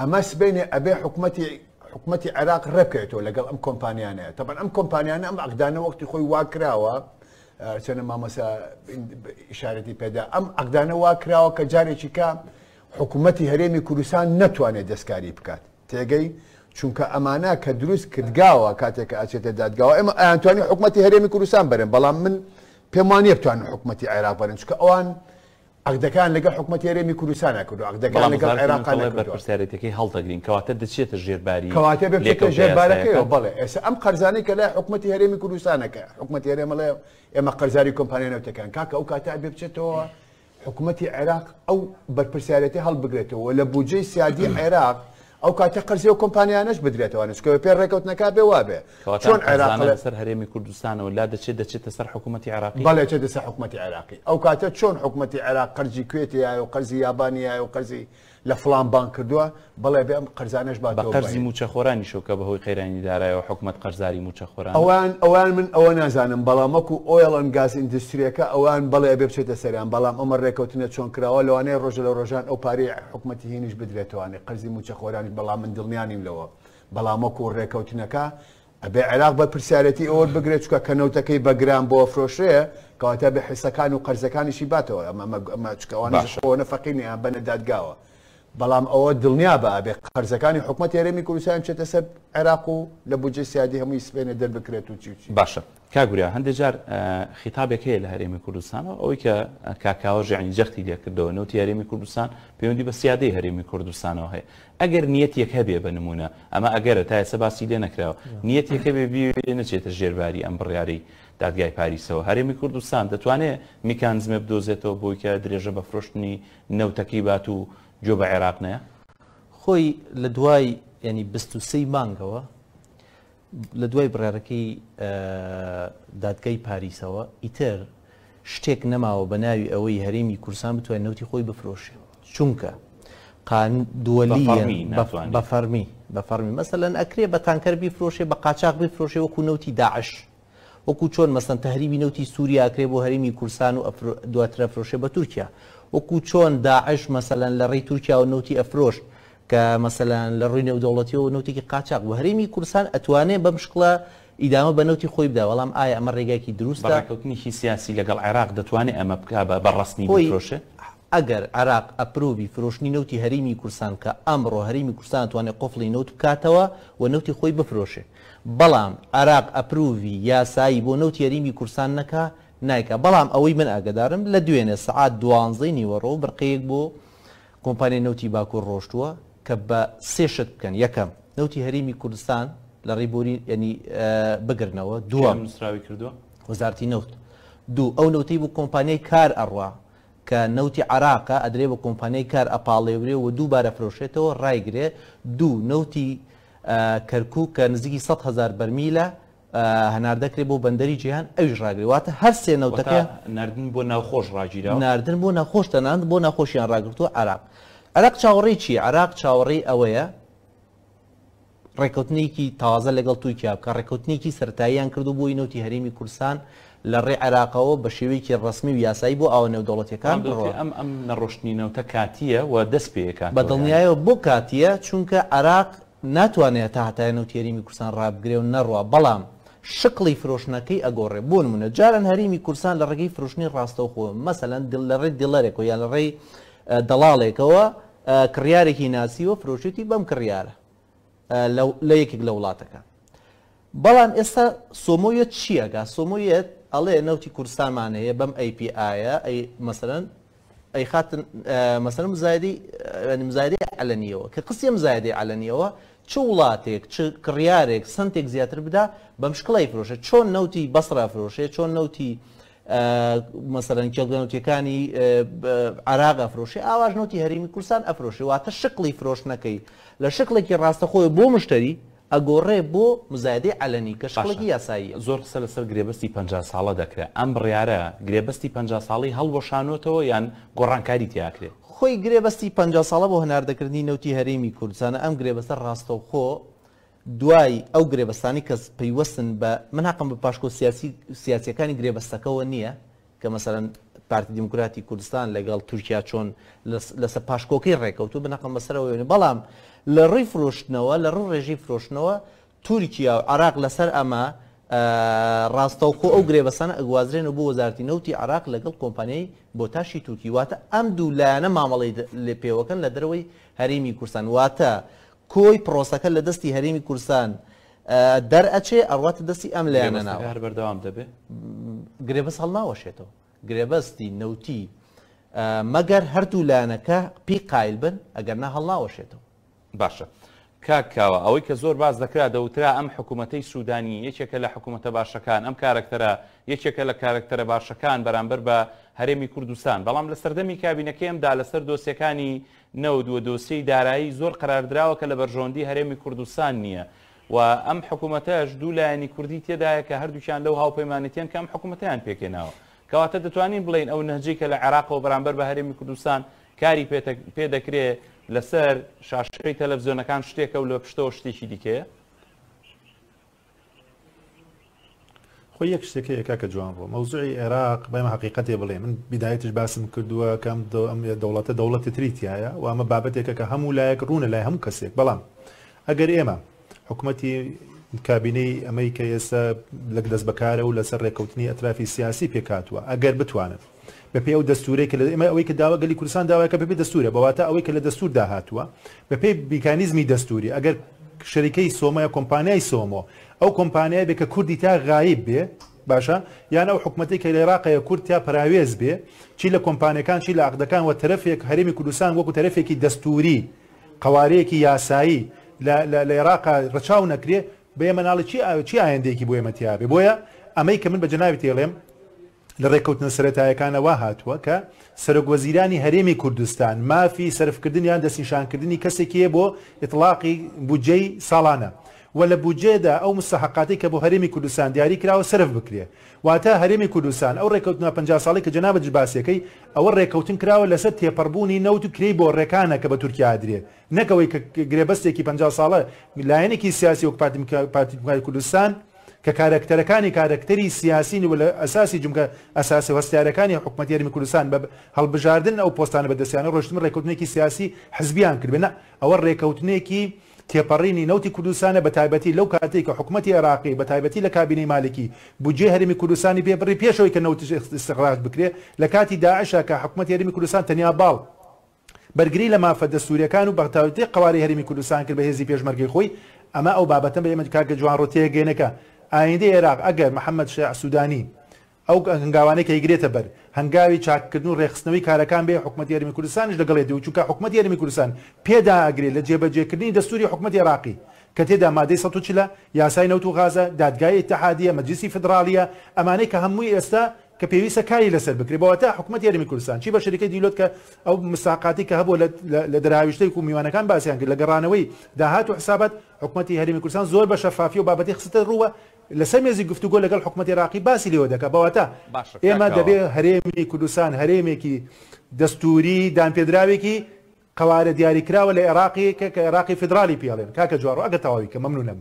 S1: ئەمە سبێنێ ئەبێ حکوومەتتی حکوومەتتی عراق ڕێبکەوێتەوە لەگەڵ ئەم کۆمپانیانەیە تەبەن ئەم کۆمپانیانە ئەم ئەقدانە وەختی خۆی واکراوە چەنە مامەسا ئشارەتی پێدا ئەم ئەقدانە واکراوە کە جارێکی کا حکوومەتتی هەرێمی کوردستان ناتوانێت دەستکاری بکات تێگەی چونکە ئەمانە کە دروست کردگاوە کاتێک ئاچێتە دادگاوە ئێمە ئەیانتوانی حکوومەتتی هەرێمی کوردستان بەرن بەڵام من پێم وانە بتوانن حکوومەتتی عێراق بەرن چکە ئەوان ئەگدەکان لەگە حکوومەت یارێمی کوردستانە کرد ئەگدەکان لەگەڵ عێراقان
S2: بەرپرسارێتەکەی هەڵدەگرین کەواتە دەچێتە ژێرباری کەواتە بێتە ژێربارەکەی بڵێ
S1: ئێستا ئەم قەرزانەی کە لای حکوومەتی هەرێمی کوردستانەکە حکوومەت یارێمەڵێ ئێمە قەرزاری کۆمپانیەوتەکان کاکە ئەو کاتە بێ بچێتەوە حکوومەتی عێراق ئەو بەرپرسارەتی هەڵبگرێتەوە لە بودجەی سیادی عێراق او کاتە قەرزی و کۆمپانیانش بدرێتەوە چکەوە پێ ڕێکوتنەکە بێ وابێ چۆن عراق
S2: سەر هەرێمی کوردستانەوە لا دەچێت دەچێتە سەر حکوومەتتی عراقی بەڵێ چێت دەسەر
S1: حکوومەتتی عراقی ئەو کاتە چۆن حکوومەتتی عراق قەرجی کوێتی یای و یابانی یای و لە فلان بان کردووە بڵێ بێم قەرزانش با قەرزی
S2: موچەخۆرانی شوکە بەهۆی قەیرانی دارایەوە حکوومەت قەرزاری موچەخۆران ئەوان
S1: ئەوان من ئەوە نازانم بەڵامەک و ئۆیڵەن گاز ئینندستریەکە ئەوان بڵێ بێ بچێتە سەریان بەڵام ئەمە ڕێکوتنە چۆن کراوە لەوانەیە ڕۆژ لە ڕۆژان ئەو پارەی حکوومەتی هینیش بدرێتوانێت قەرزی موچەخۆرانی بەڵام من دڵنیانیم لەوە بەڵامەک و ڕێکەوتنەکە ئەبێ عراق بە پرسیارەتی ئەوە بگرێت چکە کەنەوتەکەی بەگران بۆ فرۆشەیە کەواتە بە حیسەکان و قەرزەکانیشی باتەوە ئەمە چکەوانەشەوە نەفەقینیان بەنەدادگاوە. بەڵام ئەوە دڵنیا بە ئابێ قەرزەکانی حکومت یارێمی کوردستان چێتە سەر عێراق و لە بجێ سیادی هەمووی سپێنە دەربکرێت و چیچی
S2: باشە کاگوریا هەندێک جار خیتابێک هەیە لە هەرێمی کوردستانەوە ئەوەی کە کاکاوە ژیانی جەختی لێکردەوە نوتی هەرێمی کوردستان پەیوەندی بە سیادەی هەرێمی کوردستانەوە هەیە ئەگەر نیەتێک هەبێ بە نمونە ئەمە ئەگەرە تا ئێستا باسی لێ نەکراوە نیەتێک هەبێ بێ نەچێتە ژێرباری ئەم بڕیاری دادگای پاریسەوە هەرێمی کوردستان دەتوانێت میکانزمە بدۆزێتەوە بۆی کە درێژە بە فرۆشتنی نەوتەکی بات و جۆ بە عێراقنەیە خۆی لە دوای ینی بستوسی مانگەوە
S3: لە دوای بڕارەکەی دادگای پاریسەوە ئیتر شتێک نەماوە بە ناوی ئەوەی هەرێمی کورسان بتوانێت نوتی خۆی بفرۆشێ چونکە دووەلی بە فەرمی بە فەرمی مەسەەن ئەکرێ بە تانکەر بیفرۆشێ بە قاچاق بفرۆشێ وەکو نوتی داعش وەکو چۆن مەسەن تهریبی نوتی سووریا کرێ بۆ هەرمی کورسان و دواترە فرۆشێ بە تورکیا وەکو چۆن داعش مەسەلەن لە ڕێی تورکیا و نوتی ئەفرۆش کە مەسەلەن لە ڕووی نێودەوڵەتی و نوتێکی قاچاق و هەرێمی کوردستان ئەتوانێت بە مشکڵە ئیدامە بە نوتی خۆی بدا وەڵام ئایا ئەمە ڕێگایکی دروستکەوتنیشی سیاسی
S2: لەگەڵ عێراق دەتوانێت ئەمە بک بە بەڕستنی
S3: فرۆشە ئەگەر عراق ئەپروبی فرۆشتنی نوتی هەریمی کوردستان کە ئەمڕۆ هەریمی کوردستان توانێت قفلی نوت بکاتەوە و نوتی خۆی بفرۆشێ بەڵام عراق ئەپرووی یاسایی بۆ نوتی هەریمی کوردستان نەکە نایکە بەڵام ئەوەی من ئاگدارم لە دوێنێ سعات دوانزەی نیوەڕۆ برقەیەک بۆ کۆمپانیای نوتی باکوور ڕۆشتووە کە بە سێشت بکەن یەکەم نوتی هەریمی کوردستان لە ڕیبوری ینی بگرنەوە دووەم سراوی کردووە وەزارتی نەوت دوو ئەو نوتی بوو کۆمپانیای کار ئەڕوا کە نەوتی عراقا ئەدرێ بە کۆمپانیای کار ئەپاڵێورێ و دووبارە فرۆشێتەوە ڕایگرێ دوو نەوتی کەرکوو کە نزیکی 100 هزار بەرمیلە هەناردەکرێ بۆ بەندەری جیهان ئەوش ڕاگریواتە هەر سێ نەوتەکە
S2: نردن بۆ ناوخۆش
S3: ڕاگیرا نردن بۆ نەخۆش دەناند بۆ نەخۆشیان ڕاگرتووە عراق عراق چاوەڕێ چی عراق چاوەڕێ ئەوەیە ڕێکوتنێکی تازە لەگەڵ توی کیا بکە ڕێکوتنێکی سەتاییان کردو بۆی نوتی هەرمی کورسان لە ڕێ عراقەوە بە شێوەیەکی ڕسمی و یاسایی بۆ ئەو نێودەوڵەتەکان
S2: ئەم ئەم نەڕۆشتنینەوتە کاتیە و دەست پێەکان بە
S3: دڵنیایەوە بۆ کاتیە چونکە عراق ناتوانێت تا هەتای نوتیێریمی کورسان ڕابگرێ و نەڕوە بەڵام شقلی فرۆشنەکەی ئەگۆڕێ بۆن منە جاران هەریمی کورسان لە ڕێگەی فرۆشتنی ڕاستەوخۆ مەسەەن دل لە ڕێ دڵەرێک و یان لە ڕێی دەڵاڵێکەوە کڕارێکی ناسیوە فرۆشتی بەم کڕیارە لە یەکێک لە وڵاتەکە. بەڵام ئێستا سۆمۆیە چییەگا سۆمۆیەت ئەڵێ نەوتی کورسسامانەیە بەم ئەیPIە مەسەرەن ئەی خاتن مەسەر مزایدی مزایدی علەنیەوە کە قسیە مزایدی علەنیەوە چ وڵاتێک کڕیارێک سنتێک زیاتر بدا بە مشکڵی فرۆشە چۆن نوتی بەسرا فرۆشەیە چۆن نوتی مەسەرەن کێڵگەنوتیەکانی عراغا فرۆشی ئاواژ نوتی هەریمی کورسان ئەفرۆشی واتە شقلی فرۆشنەکەی لە شقلێکی ڕاستەخۆی بۆ مشتری ئەگۆڕێ بۆ
S2: مزادی علەنی کە شڵکی یاسایی زۆر قسە لەسەر گرێبستی پ ساڵە دەکرێت ئەم بڕیارە گرێبستی پ ساڵی هەڵبۆشانەوەتەوە یان گۆڕانکاری تیاکرێت
S3: خۆی گرێبەستی پ ساڵە بۆ هەناردەکردنی نەوتی هەرێمی کوردستانە ئەم گرێبەستە ڕاستەوخۆ دوای ئەو گرێبەستانی کەس پەیوەستن بە من حقم بە پاشکۆ سیاسیەکانی گرێبەستەکەەوە نییە کە مەسەرەن پارتی دیموکراتی کوردستان لەگەڵ تورکیا چۆن لەسە پاشکۆکەی ڕێکەوتو بنەقم بەسەرەوەێنێ بەڵام لە ڕی فرۆشتنەوە لە ڕوو ڕێژی فرۆشتنەوە تورکیا و عراق لەسەر ئەمە ڕاستەوکۆ ئەو گرێبەسانە ئەگوازرێنە بۆ وەزارتی نەوتی عراق لەگەڵ کۆمپانیای بۆ تاشی تورکی واتە ئەم دوو لایەنە مامەڵی لێ پێوەکەن لە دەرەوەی هەرمی کورسان واتە کۆی پرۆسەکە لە دەستی هەرمی کورسان دەرئەچێ ئەڕاتە دەستی ئەم لایەنە ناو هەر بەردەوام دەبێت گرێبەس هەڵناوەشێتەوە گرێبەستی نەوتی مەگەر هەردوو لایەنەکە پی قایل
S2: بن ئەگەر نە هەڵناوەشێتەوە باشە. کاکاوە ئەوەی کە زۆر باز دەکرا دەوترا ئەم حکوومەتەی سوودانی یەکێکە لە حکوومەتە باشەکان ئەم کارکتەرە یەکێکە لە کارکتەرە باشەکان بەرامبەر بە هەرێمی کوردستان بەڵام لە سەردەمی کابینەکەیمدا لەسەر دۆسیەکانی نەو دووە دۆسی دارایی زۆر قراردراوە کە لە بەرژۆندی هەرێمی کوردستان نییە و ئەم حکوومەتەش دوو لایەنی کوردی تێدایە کە هەردووچیان لەو هاوپەیمانەتیان کەم حکوومەتیان پێکێناوە کەواتە دەتوانین بڵین ئەو نەجی کە لە عراقەوە بەرامبەر بە هەرێمی کوردستان کاری پێدەکرێت لەسەر شاشەکەی تەلەڤزیۆنەکان شتێکە و لە پشتەوە شتێکی دیکەیە
S4: خۆی یەک شتێکەیەکە کە جوان بوو مەوزوعی عێراق بەمە حقیقەتێ بڵێ من بیدایەتش باسم کردووە کەم دەوڵەتە دەوڵەتی تریتیایە و ئەمە بابەتێکە کە هەموو لایەک ڕوونە لای هەموو کەسێک بەڵام ئەگەر ئێمە حکوومەتی کابینەی ئەمەی کە ئێستا لەک دەست بەکارە و لەسەر ڕێککەوتنی ئەترافی سیاسی پێکاتوە ئەگەر بتوانن بە پێی و دەستوری کە لە ئمە ئەوەی کە داواگەلی کوردستان داواکە ببێ دەستورە بەواتە ئەوەی کە لە دەستور داهاتوە بە پێی بیکانیزمی دەستوری ئەگەر شەریکەی سۆمەیە کۆمپانیای سۆمۆ ئەو کۆمپانیای بێ کە کوردی تا غایب بێ باشە یان ئەو حکوومەتی کە لە عێراقەیە کورتیا پراوێز بە چی لە کۆمپانیەکان چی لە عقدەکان وە تەرەفێک هەرمی کوردستان وەکو تەرەفێکی دەستوری قوارەیەکی یاسایی لە عێراقا ڕچاو نەکرێ بێ مەناڵی چی ئاوی چی ئاەندێکی بۆ ئێمەتیابێ بۆیە ئەمەی کە من بە جناوی تێڵێم لە ڕێککەوتنە سەتایەکانەوە هاتووە کە سەرۆک وەزیرانی هەرێمی کوردستان مافی سرفکردنیان دەستنیشانکردنی کەسێکیە بۆ اطلاقی بودجەی ساڵانە. وە لە بودجێدا ئەو مستحقاتی کە بۆ هەرێمی کوردستان دیاری کراوە سرف بکرێ واتە هەرێمی کوردستان ئەو ڕێککەوتنا 50 ساڵی کە جناب جباسەکەی ئەوە ڕێککەوتن کراوە لەسەر تێپەربوونی نەوت و کری بۆ ڕێکانە کە بە تورکیا ئادرێ نەکەوەی کە گرێبەستێکی 50 ساڵە لایەنێکی سیاسی وەک پارتی کوردستان کە کارکتەرەکانی کارکتەری سیاسین و لە ئەساسی جمکە ئەساسی وەستارەکانی حکوومەت یارمی کوردستان بە هەڵبژاردن ئەو پۆستانە بەدەستیانە ڕۆشتن ڕێکوتنێکی سیاسی حزبیان کردبنە ئەوە ڕێکەوتنێکی تێپەڕینی نەوتی کوردستانە بە تایبەتی لەو کاتێک کە حکوومەتتی عراقی بە تایبەتی لە کابینەی مالکی بجێ هەرمی کوردستانی پێبڕی پێشەوەی کە نەوت استقلات بکرێت لە کاتی داعشا کە حکوومەت یارمی کوردستان تەنیا باڵ بەرگری لە مافەدە سووریەکان و بەختاوتی قواری هەرمی کوردستان کرد بە هێزی پێشمەرگی خۆی ئەمە ئەو بابەتە بە ئێمە کاکە جوان ڕۆتەیە گەێنەکە ئایندە عێراق ئەگەر محەممەد شێ سوودانی ئەو هەنگاوانەی کەیگرێتە بەر هەنگاوی چاکردن و ڕێخستنەوەی کارەکان بێ حکومت یاریمی کوردستانش دەگەڵێت و چووکە حکومت یاریمی کوردستان پێداگرێت لە جێبەجێکردنی دەستوری حکومت عێراقی کە تێدا مادەی سە چلە یاسای نەوت و غازە دادگای تەحادیە مەجلسی فدراالیە ئەمانەی کە هەمووی ئێستا کە پێویستە کاری لەسەر بکرێتەوە تا حکومت یاریمی کوردستان چی بە شەکە دیلۆت کە ئەو مساقاتی کە هەبوو لە دراویشتەی و میوانەکان باسییان کرد لە گەڕانەوەی داهات و حسابەت حکومەتی هەرمی کوردستان زۆر بە شەفافی و بابەتی خستە ڕووە لە سەمێزی گفتوگۆ لەگەڵ حکوومەتی راقی باسی لەوە دەکە بەواتە ئێمە دەبێ هەرێمی کوردستان هەرێمێکی دەستوری دامپێدراوێکی قوارە دیاریکراوە لە عێراقی کە کە عێراقی فدرالی پیاڵێن کاکە جوارڕ ئەگە تەواوی کە مەمنونم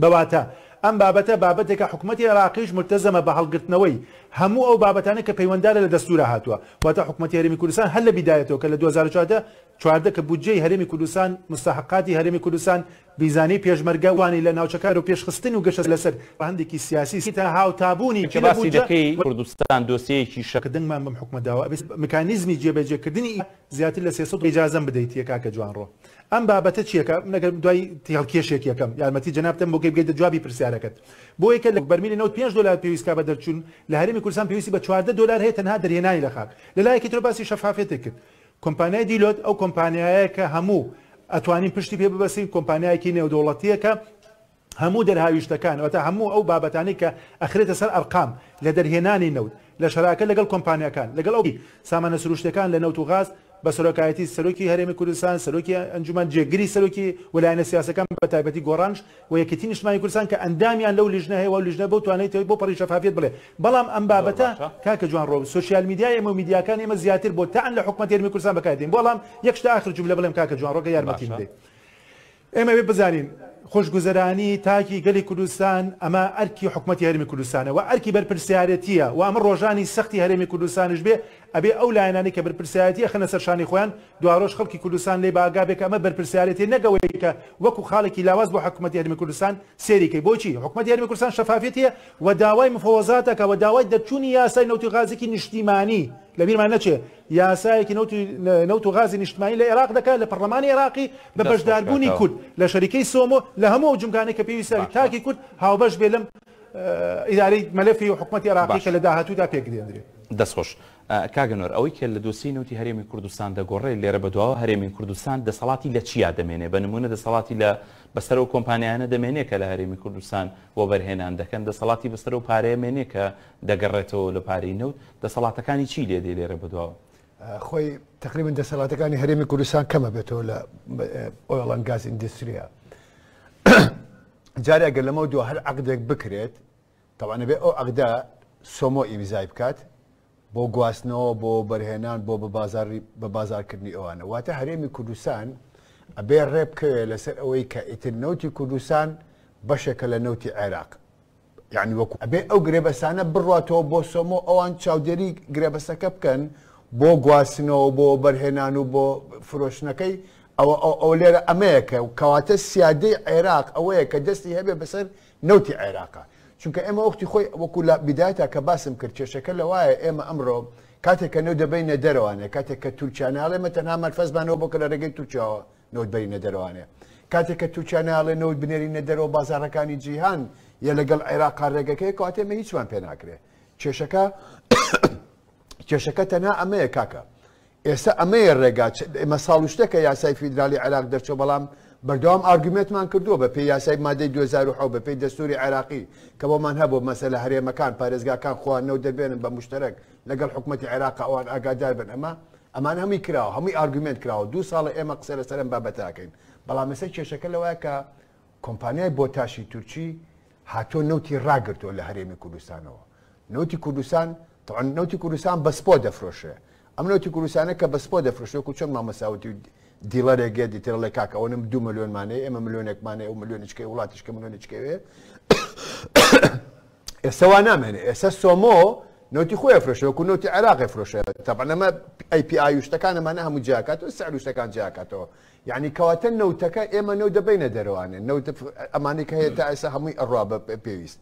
S4: بەواتە ئەم بابەتە بابەتێکە حکوومەتتی عراقیش مرتەزەمە بە هەڵگرتنەوەی هەموو ئەو بابەتانە کە پەیوەنددارە لە دەستورە هاتووە واتە حکوومەتتی هەرمی کوردستان هەل لە بیدایەتەوە کە لە 2014 چواردە کە بودجەی هەرمی کوردستان مستحقاتی هەرمی کوردستان بیزانی پێشمەرگەوانی لە ناوچەکار و پێشخستن و گەشت لەسەر هەندێکی سیاسی تا هاوتابوونی کەباسیەکەی کوردستان دۆسەیەکی شەکردنمان بم حکومەداوە مکانیزمی جێبەجێکردنی زیاتر لە سێ ئجازم بدەیت یەکاکە جوانڕۆ. ئەم بابەتە چیەکە منەکە دوای تیڵکێشێک یەکەم یارمەتی جنابتم بۆ گەی بگەیت جوابی پرسیارەکەت بۆ یکە لە بەرمیلی 95 دلار پێویستکە بە دەرچوون لە هەرمی کورسان پێویستی بە 4 دلار هەیە تەنها دەریێنانی لە خاک لەلایەکی تۆ باسی شەفافێتێک کرد کۆمپانیای دیلۆت ئەو کۆمپانیایە کە هەموو ئەتوانین پشتی پێ ببەسین کۆمپانیایەکی نێودوڵەتیەکە هەموو دەرهاویشتەکان وتە هەموو ئەو بابەتانی کە ئەخرێتە سەر ئەرقام لە دەرهێنانی نەوت لە شراکە لەگەڵ کۆمپانیەکان لەگەڵ ئەوی سامانە سروشتەکان لە نەوت و غاز بە سەرۆکایەتی سەرۆکی هەرێمی کوردستان سەرۆکی ئەنجومان جێگری سەرۆکی ولایەنە سیاسەکان بە تایبەتی گۆڕانش و یەکەتی نیشتمانی کوردستان کە ئەندامیان لەو لیژنە هەیە و لیژنە بۆ توانێتەوەی بۆ پەڕی شەفافێت بڵێ بەڵام ئەم بابەتە کاکە جوان ڕۆب سوسیال میدیای ئەمە میدیاکان ئێمە زیاتر بۆ تاان لە حکومەت هەرێمی کوردستان بەکاردێن بەڵام یەکشتا آخر جوولە بڵێم کاکە جوان ڕۆگە یارمەتی بدەیت ئێمە بێ بزانین خۆشگوزەرانی تاکی گەلی کوردستان ئەمە ئەرکی حکوومەتتی هەرمی کوردستانە و ئەرکی بەرپرسیارەتیە و ئەمە ڕۆژانی سەختی هەرێمی کوردستانش بێ ئەبێ ئەو لایەنانی کە بەرپرسایەتی خەنە سەرشانی خۆیان دوارۆژ خەڵکی کوردستان لێ باگابێک ئەمە بەرپرسایەتی نەگەوەی کە وەکو خاڵێکی لاواز بۆ حکوومەتی سيري كي بوشي حكمتي حکوومەتی هەرمی کوردستان وداوي و داوای مفۆزاتەکە و داوای دەچوونی یاسای نوتی غازێکی نیشتیمانی لەبییرمان نەچێ یاسایەکی نوت و غازی نوتو, لە عێراق دەکات لە پەرلەمانی عراقی بە بەشداربوونی کورد لە شەریکەی سۆمۆ سومو لهمو جمگانەی کە پێویستە نعم. تاکی کورد هاو بێ لەم ئیداری آه، مەلەفی و حکوومەتی عراقی کە لە داهاتوودا پێک دێنرێت
S2: دەستخۆش. کاگەنۆر ئەوەی کە لە دوسی نوتی هەرێمی کوردستان دەگۆڕێ لێرە بەدواوە هەرێمی کوردستان دەسەڵاتی لە چیا دەمێنێ بە نمونە دەسەڵاتی لە بەسەر و کۆمپانیانە دەمێنێت کە لە هەرێمی کوردستان وە بەرهێنان دەکەن دەسەڵاتی بەسەر و پارەیەمێنێ کە دەگەڕێتەوە لە پارەی نەوت دەسەڵاتەکانی چی لێ دێ لێرە بەدواوە
S1: خۆی تقریبن دەسەڵاتەکانی هەرێمی کوردستان کەمە بێتەوە لە ئۆڵەنگاز ئیندستریە جارێگە لەمە دو هەر عقدێک بکرێت تەوانە بێ ئەو عقدا سۆمۆ ئیویزای بکات بۆ گواستنەوە بۆ بەرهێنان بۆ بە بازارکردنی ئەوانە واتە هەرێمی کوردستان ئەبێ ڕێبکەوێ لەسەر ئەوەی کە ئیتر نوتی کوردستان بەشێکە لە نوتی عێراق یعنی وەکو ئەبێ ئەو گرێبەسانە بڕاتەوە بۆ سۆمۆ ئەوان چاودێری گرێبەسەکە بکەن بۆ گواستنەوە بۆ بەرهێنان و بۆ فرۆشنەکەی ئەوە ئەو لێرە ئەمەیەکە و کەواتە سیادەی عێراق ئەوەیە کە دەستی هەبێ بەسەر نوتی عێراقە چونکە ئێمە وەختی خۆی وەکو لە بدایتا کە باسم کرد کێشەکە لە وایە ئێمە ئەمڕۆ کاتێککە نو دەبینە دەروانێ کاتێک کە تورکیانناڵێ مەتەنا مەرفەزمانەوە بۆکە لە ڕێگەی تورکیاوە نۆت بینە دەروانێ کاتێک کە تورکیانناڵێ نەوت بنێرینە دەرەوە بازارەکانی جیهان یە لەگەڵ عێراقا ڕێگەکەی کاتێمە هیچمان پێ ناکرێ کێشەکە کێشەکە تەنا ئەمەیە کاکە ئێستا ئەمەیە ڕێگا ئێمە ساڵوشتەکە یاسای فیدرالی عێراق دەرچۆ بەڵام بەردەوام ئارگومێتمان کردووە بە پێی یاسای مادەی 2010 بە پێی دەستوری عراقی کە بۆمان هەبوو مەسەلە هەرێمەکان پارێزگاکان خوانەوە دەبێنن بە مشتەرەك لەگەڵ حکوومەتتی عێراق ئەوان ئاگادار بن ئەمە ئەمان هەمی کراوە هەمووی ئارگومنت کراوە دو ساڵە ئێمە قسە لە سەرم بابەتاکەین بەڵام مەسە کێشەکە لەوەیە کە کۆمپانیای بۆتاشی تورکی هاتۆ نوتی ڕاگرتووە لە هەرێمی کوردستانەوە نوتی کوردستان نوتی کوردستان بەسپۆ دەفرۆشێ ئەم نوتی کوردستانە کە بەسپۆ دەفرۆشێ و چۆن مامەساوتی دیلەرێکگە دیتر لە کاکەوەنم دو ملیۆنمانەیە ئێمە ملیۆنێکمانێ و ملیۆنیچکە وڵاتیشکە ملیۆنیچکەوێ ئێسەوا نامێنێ ئێستا سۆمۆ نوتی خۆی فرۆشەوەکو نوتی عراقی فرۆشە تەبانەمە ئەیPI شتەکانەمانە هەموو جیاکات و سەروشتەکان جیاکاتەوە یعنی کەواتە نەوتەکە ئێمە نەوت دەبینە دەروانێ ئەمانی کە هەیە تا ئێستا هەمووی ئەڕوا بە پێویست.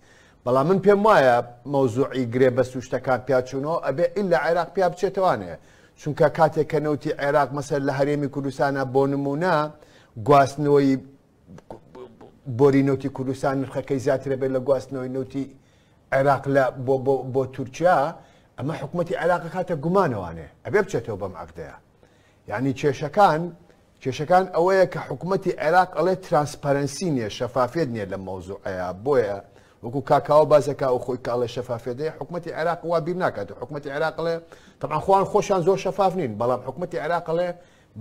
S1: بەڵام من پێم وایە مەوزوعی گرێ بە سوشتەکان پیاچوونەوە ئەبێ ئیل لە عێراق پیا بچێتوانێ چونکە کاتێک کە نەوتی عێراق مەسەر لە هەرێمی کوردستانە بۆ نمونە گواستنەوەی بۆری نوتی کوردستان نرخەکەی زیاترە بێت لە گواستنەوەی نوتی عێراق بۆ تورکیا ئەمە حکوومەتتی عێراق کاتە گومانەوانێ ئەبێ بچێتەوە بەم ئەکدەیە یعنی کێشەکان کێشەکان ئەوەیە کە حکوومەتتی عێراق ئەڵێ ترانسپەرەنسی نیە شەفافێت نییە لە مۆزوعەیە بۆیە وەکو کاکاوە بازەکە و خۆی کاڵە شەفافێدەیە حکوومەتتی عێراق وا بیر ناکات حکوومەتتی عێراق لێ طبعا خوان خۆشیان زۆر شەفاف نین بەڵام حکوومەتتی عراقڵێ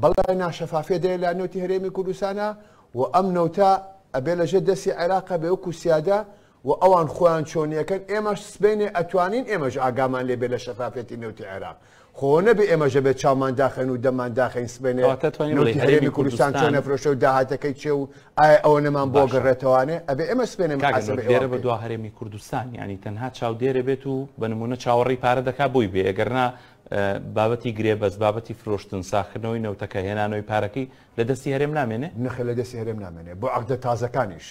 S1: بەڵای ناشەفافێ دێ لە نوتی هەرێمی کوردستانە و ئەم نەوتا ئەبێ لەژێ دەستی عێراقا بێ وەکو سیادا و ئەوان خۆیان چۆنیەکەن ئێمەش سبێنێ ئەتوانین ئێمەش ئاگامان لێ بێ لە شەفافێتی نەوتی عێراق خۆنە بێ ئێمەژە بێت چامان داخەن و دەمان داخین سبێنێ کوردستان چۆنە فرۆشە و داهاتەکەی چێ و ئایا ئەوە نەمان بۆ گەڕێتەوانێ ئەبێ ئێمە سبێنێرە بە
S2: دو هەرێمی کوردستان ینی تەنها چاودێرە بێت و بنمونە چاوەڕی پارە دەکا بووی بێ ئەگەرنا بابەتی گرێبەز بابەتی فرۆشتن ساخنەوەی نەوتەکە هێنانەوەی پارەکەی
S1: لە دەستی هەرێم نامێنێ نەخێ لە دەستی هەرێم نامێنێ بۆ ئەقدە تازەکانیش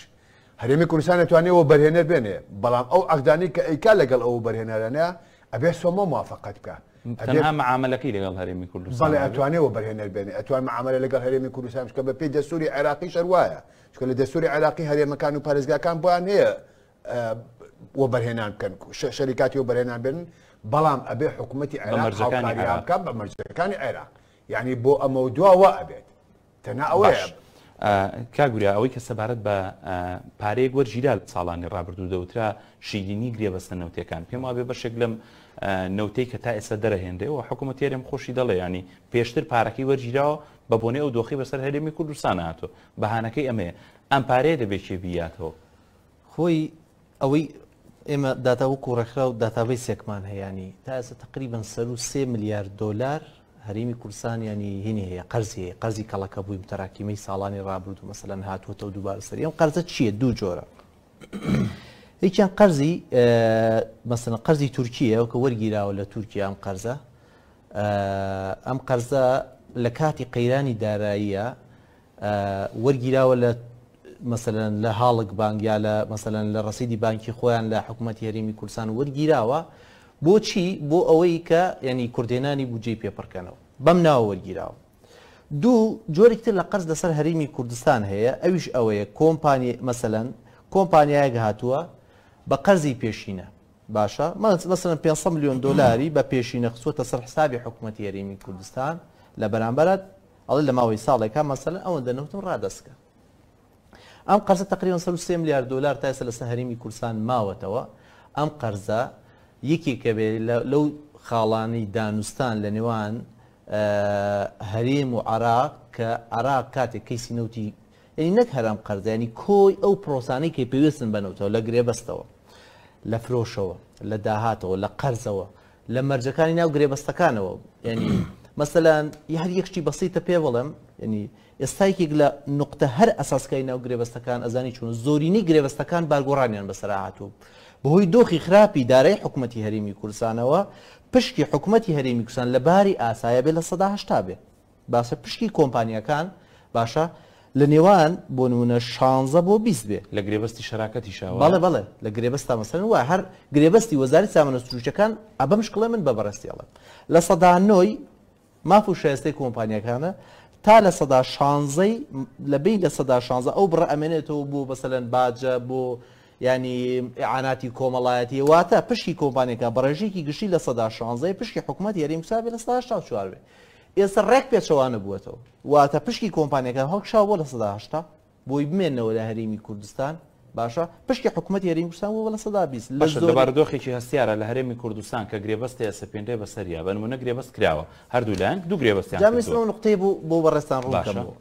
S1: هەرێمی کوردستان دەتوانێتەوە بەرهێنەر بێنێ بەڵام ئەو ئەقدانی کە ئەیکا لەگەڵ ئەو بەرهێنەرانە ئەبێ سۆمە موافقت بکە
S2: معاملەکەی لەگەڵ هەرێمی کوردستان ئەتوانێتەوە
S1: بەرهێنەر بێنێ ئەتوان معاملە لەگەڵ هەرێمی کوردستان شکە بە پێی دەسووری عراقی شەروایە شکە لە دەسووری عراقی هەرێمەکان و پارێزگاکان بۆیان هەیە بۆ بەرهێنان بکەن شەریکاتی و بەرهێنان بن بەڵام ئەبێ حکوومەتتی ئەراقکە بە مەرجەکانی عێراق یعنی بۆ ئەمە دواوە ئەبێت تەنا ئەوە
S2: کاگوریا ئەوەی کە سەبارەت بە پارەیە وەرژیرا ساڵانی ڕابردوو دەوترا شیرینی گرێبەستە نەوتەکان پێم وابێ بەشێک لەم نەوتەی کە تا ئێستا دەرەهێنرێەوە حکوومەتێرم خۆشی دەڵێ ینی پێشتر پارەکەی وەرگیراوە بە بۆنێ ئەو دۆخی بەسەر هەرێمی کوردستان هاتۆ بەهانەکەی ئەمێ ئەم پارەیە دەبێت کێبیاتەوە
S3: خۆی ئەوەی ئێمە داتا وەکو ڕێکرا و داتابی سێکمان هەیەنی تا ئێستا تقریبن سەر و سێ میلیارد دلار هەریمی کورسان ینی هینی هەیە قەرزی قەرزی کەڵەکە بوویم تەراکیمەی ساڵانی ڕابرد و مەسەن هاتووەتە و دووبار سەری ئەم قەرزە چییە دوو جۆرە هیچیان قەرزی مەسن قەرزی تورکیە وکە وەرگیراوە لە تورکیا ئەم قەرزە ئەم قەرزە لە کاتی قەیرانی داراییە وەرگیراوە لە مثلەن لە هاڵک بانگ یا لە مثلەن لە ڕسیدی بانکی خۆیان لە حکوومەتتی هەرمی کورسان وەرگیراوە بۆچی بۆ ئەوەی کە ینی کوردێنانی بجێ پێپڕکەنەوە بەم ناوە وەرگیراوە دوو جۆرێکتر لە قەرز لەسەر هەریمی کوردستان هەیە ئەویش ئەوەیە کۆمپانی مەسەن کۆمپانیایەک هاتووە بە قەرزی پێشینە باشە مەسن 500 میلیۆن دلاری بە پێشینە خسوتە سەر حسابی حکوومەتتی هەریمی کوردستان لە بەرامبەرت ئەڵە لە ماوەی ساڵێکا مەسەن ئەوەندە نوتم ڕادەستکە ئەم قەرزە تقریبا 3 میلیارد دلار تا ئێستا لەسەر هەرمی کورسان ماوەتەوە ئەم قەرزە یەکی کە بێ لەو خاڵانی دانوستان لە نێوان هەرێم و عراق کە عراق کاتێک کەیسی نوتی یعنی نەک هەرام قەرزیانی کۆی ئەو پرۆسانەی کە پێویستن بنەوتەوە لە گرێبەستەوە لە فرۆشەوە لە داهاتەوە لە قەرزەوە لە مەرجەکانی ناو گرێبەستەکانەوە ینی مەسەلاەن هەر یەکشی بەسیتە پێ بڵم ینی ئێستایکێک لە نقطە هەر ئەساسکەی ناو گرێبەستەکان ئەزانی چون زۆرینی گرێبەستەکان بارگۆڕانیان بەسەر هاتوو بەهۆی دۆخی خراپی دارای حکوومەتتی هەرمی کورسانەوە پشکی حکوومەتتی هەرمی کوسان لە باری ئاسایە بێ لە سەداهشتا بێ باسە پشکی کۆمپانیەکان باشە لە نێوان بۆ نمونە شانزە بۆ بیست بێ لە گرێبەستی شراکەتی شاوە بەڵێ بەڵێ لە گرێبەستا مەسەر وە هەر گرێبەستی وەزاری سامانە سروچەکان ئەبەم شکڵێ من بە بەڕستیڵە لە سەدانۆی ماف و شایستەی کۆمپانیەکانە تا لە سەدا شانزەی لەبی لە سەدا شانزە ئەو بڕە ئەمێنێتەوە بۆ بەسەلەن باجە بۆ ینی عاناتی کۆمەڵایەتی واتە پشتی کۆمپانیەکە بەڕێژێکی گشتی لە سەدا شانزەی پشتی حکوومەت یاریم سابێ لە سەدا شتا چوارێ ئێستا ڕێک پێچەوانە بووەتەوە واتە پشتی کۆمپانیەکە هەڵکشا بۆ لە سەداهشتا بۆی بمێنەوە لە هەریمی کوردستان باشە پشتی حکوومەت یاری کوردستان وڵە سەدا
S2: بەردۆخێکی هەستیارە لە هەرێمی کوردستان کە گرێبەستی ئەسە پێندەی بەسەریا بنمونە گرێبەست کراوە هەردوو لایەن دوو گرێبەستیان
S3: نقطەی بوو بۆ بەڕێستان ڕوون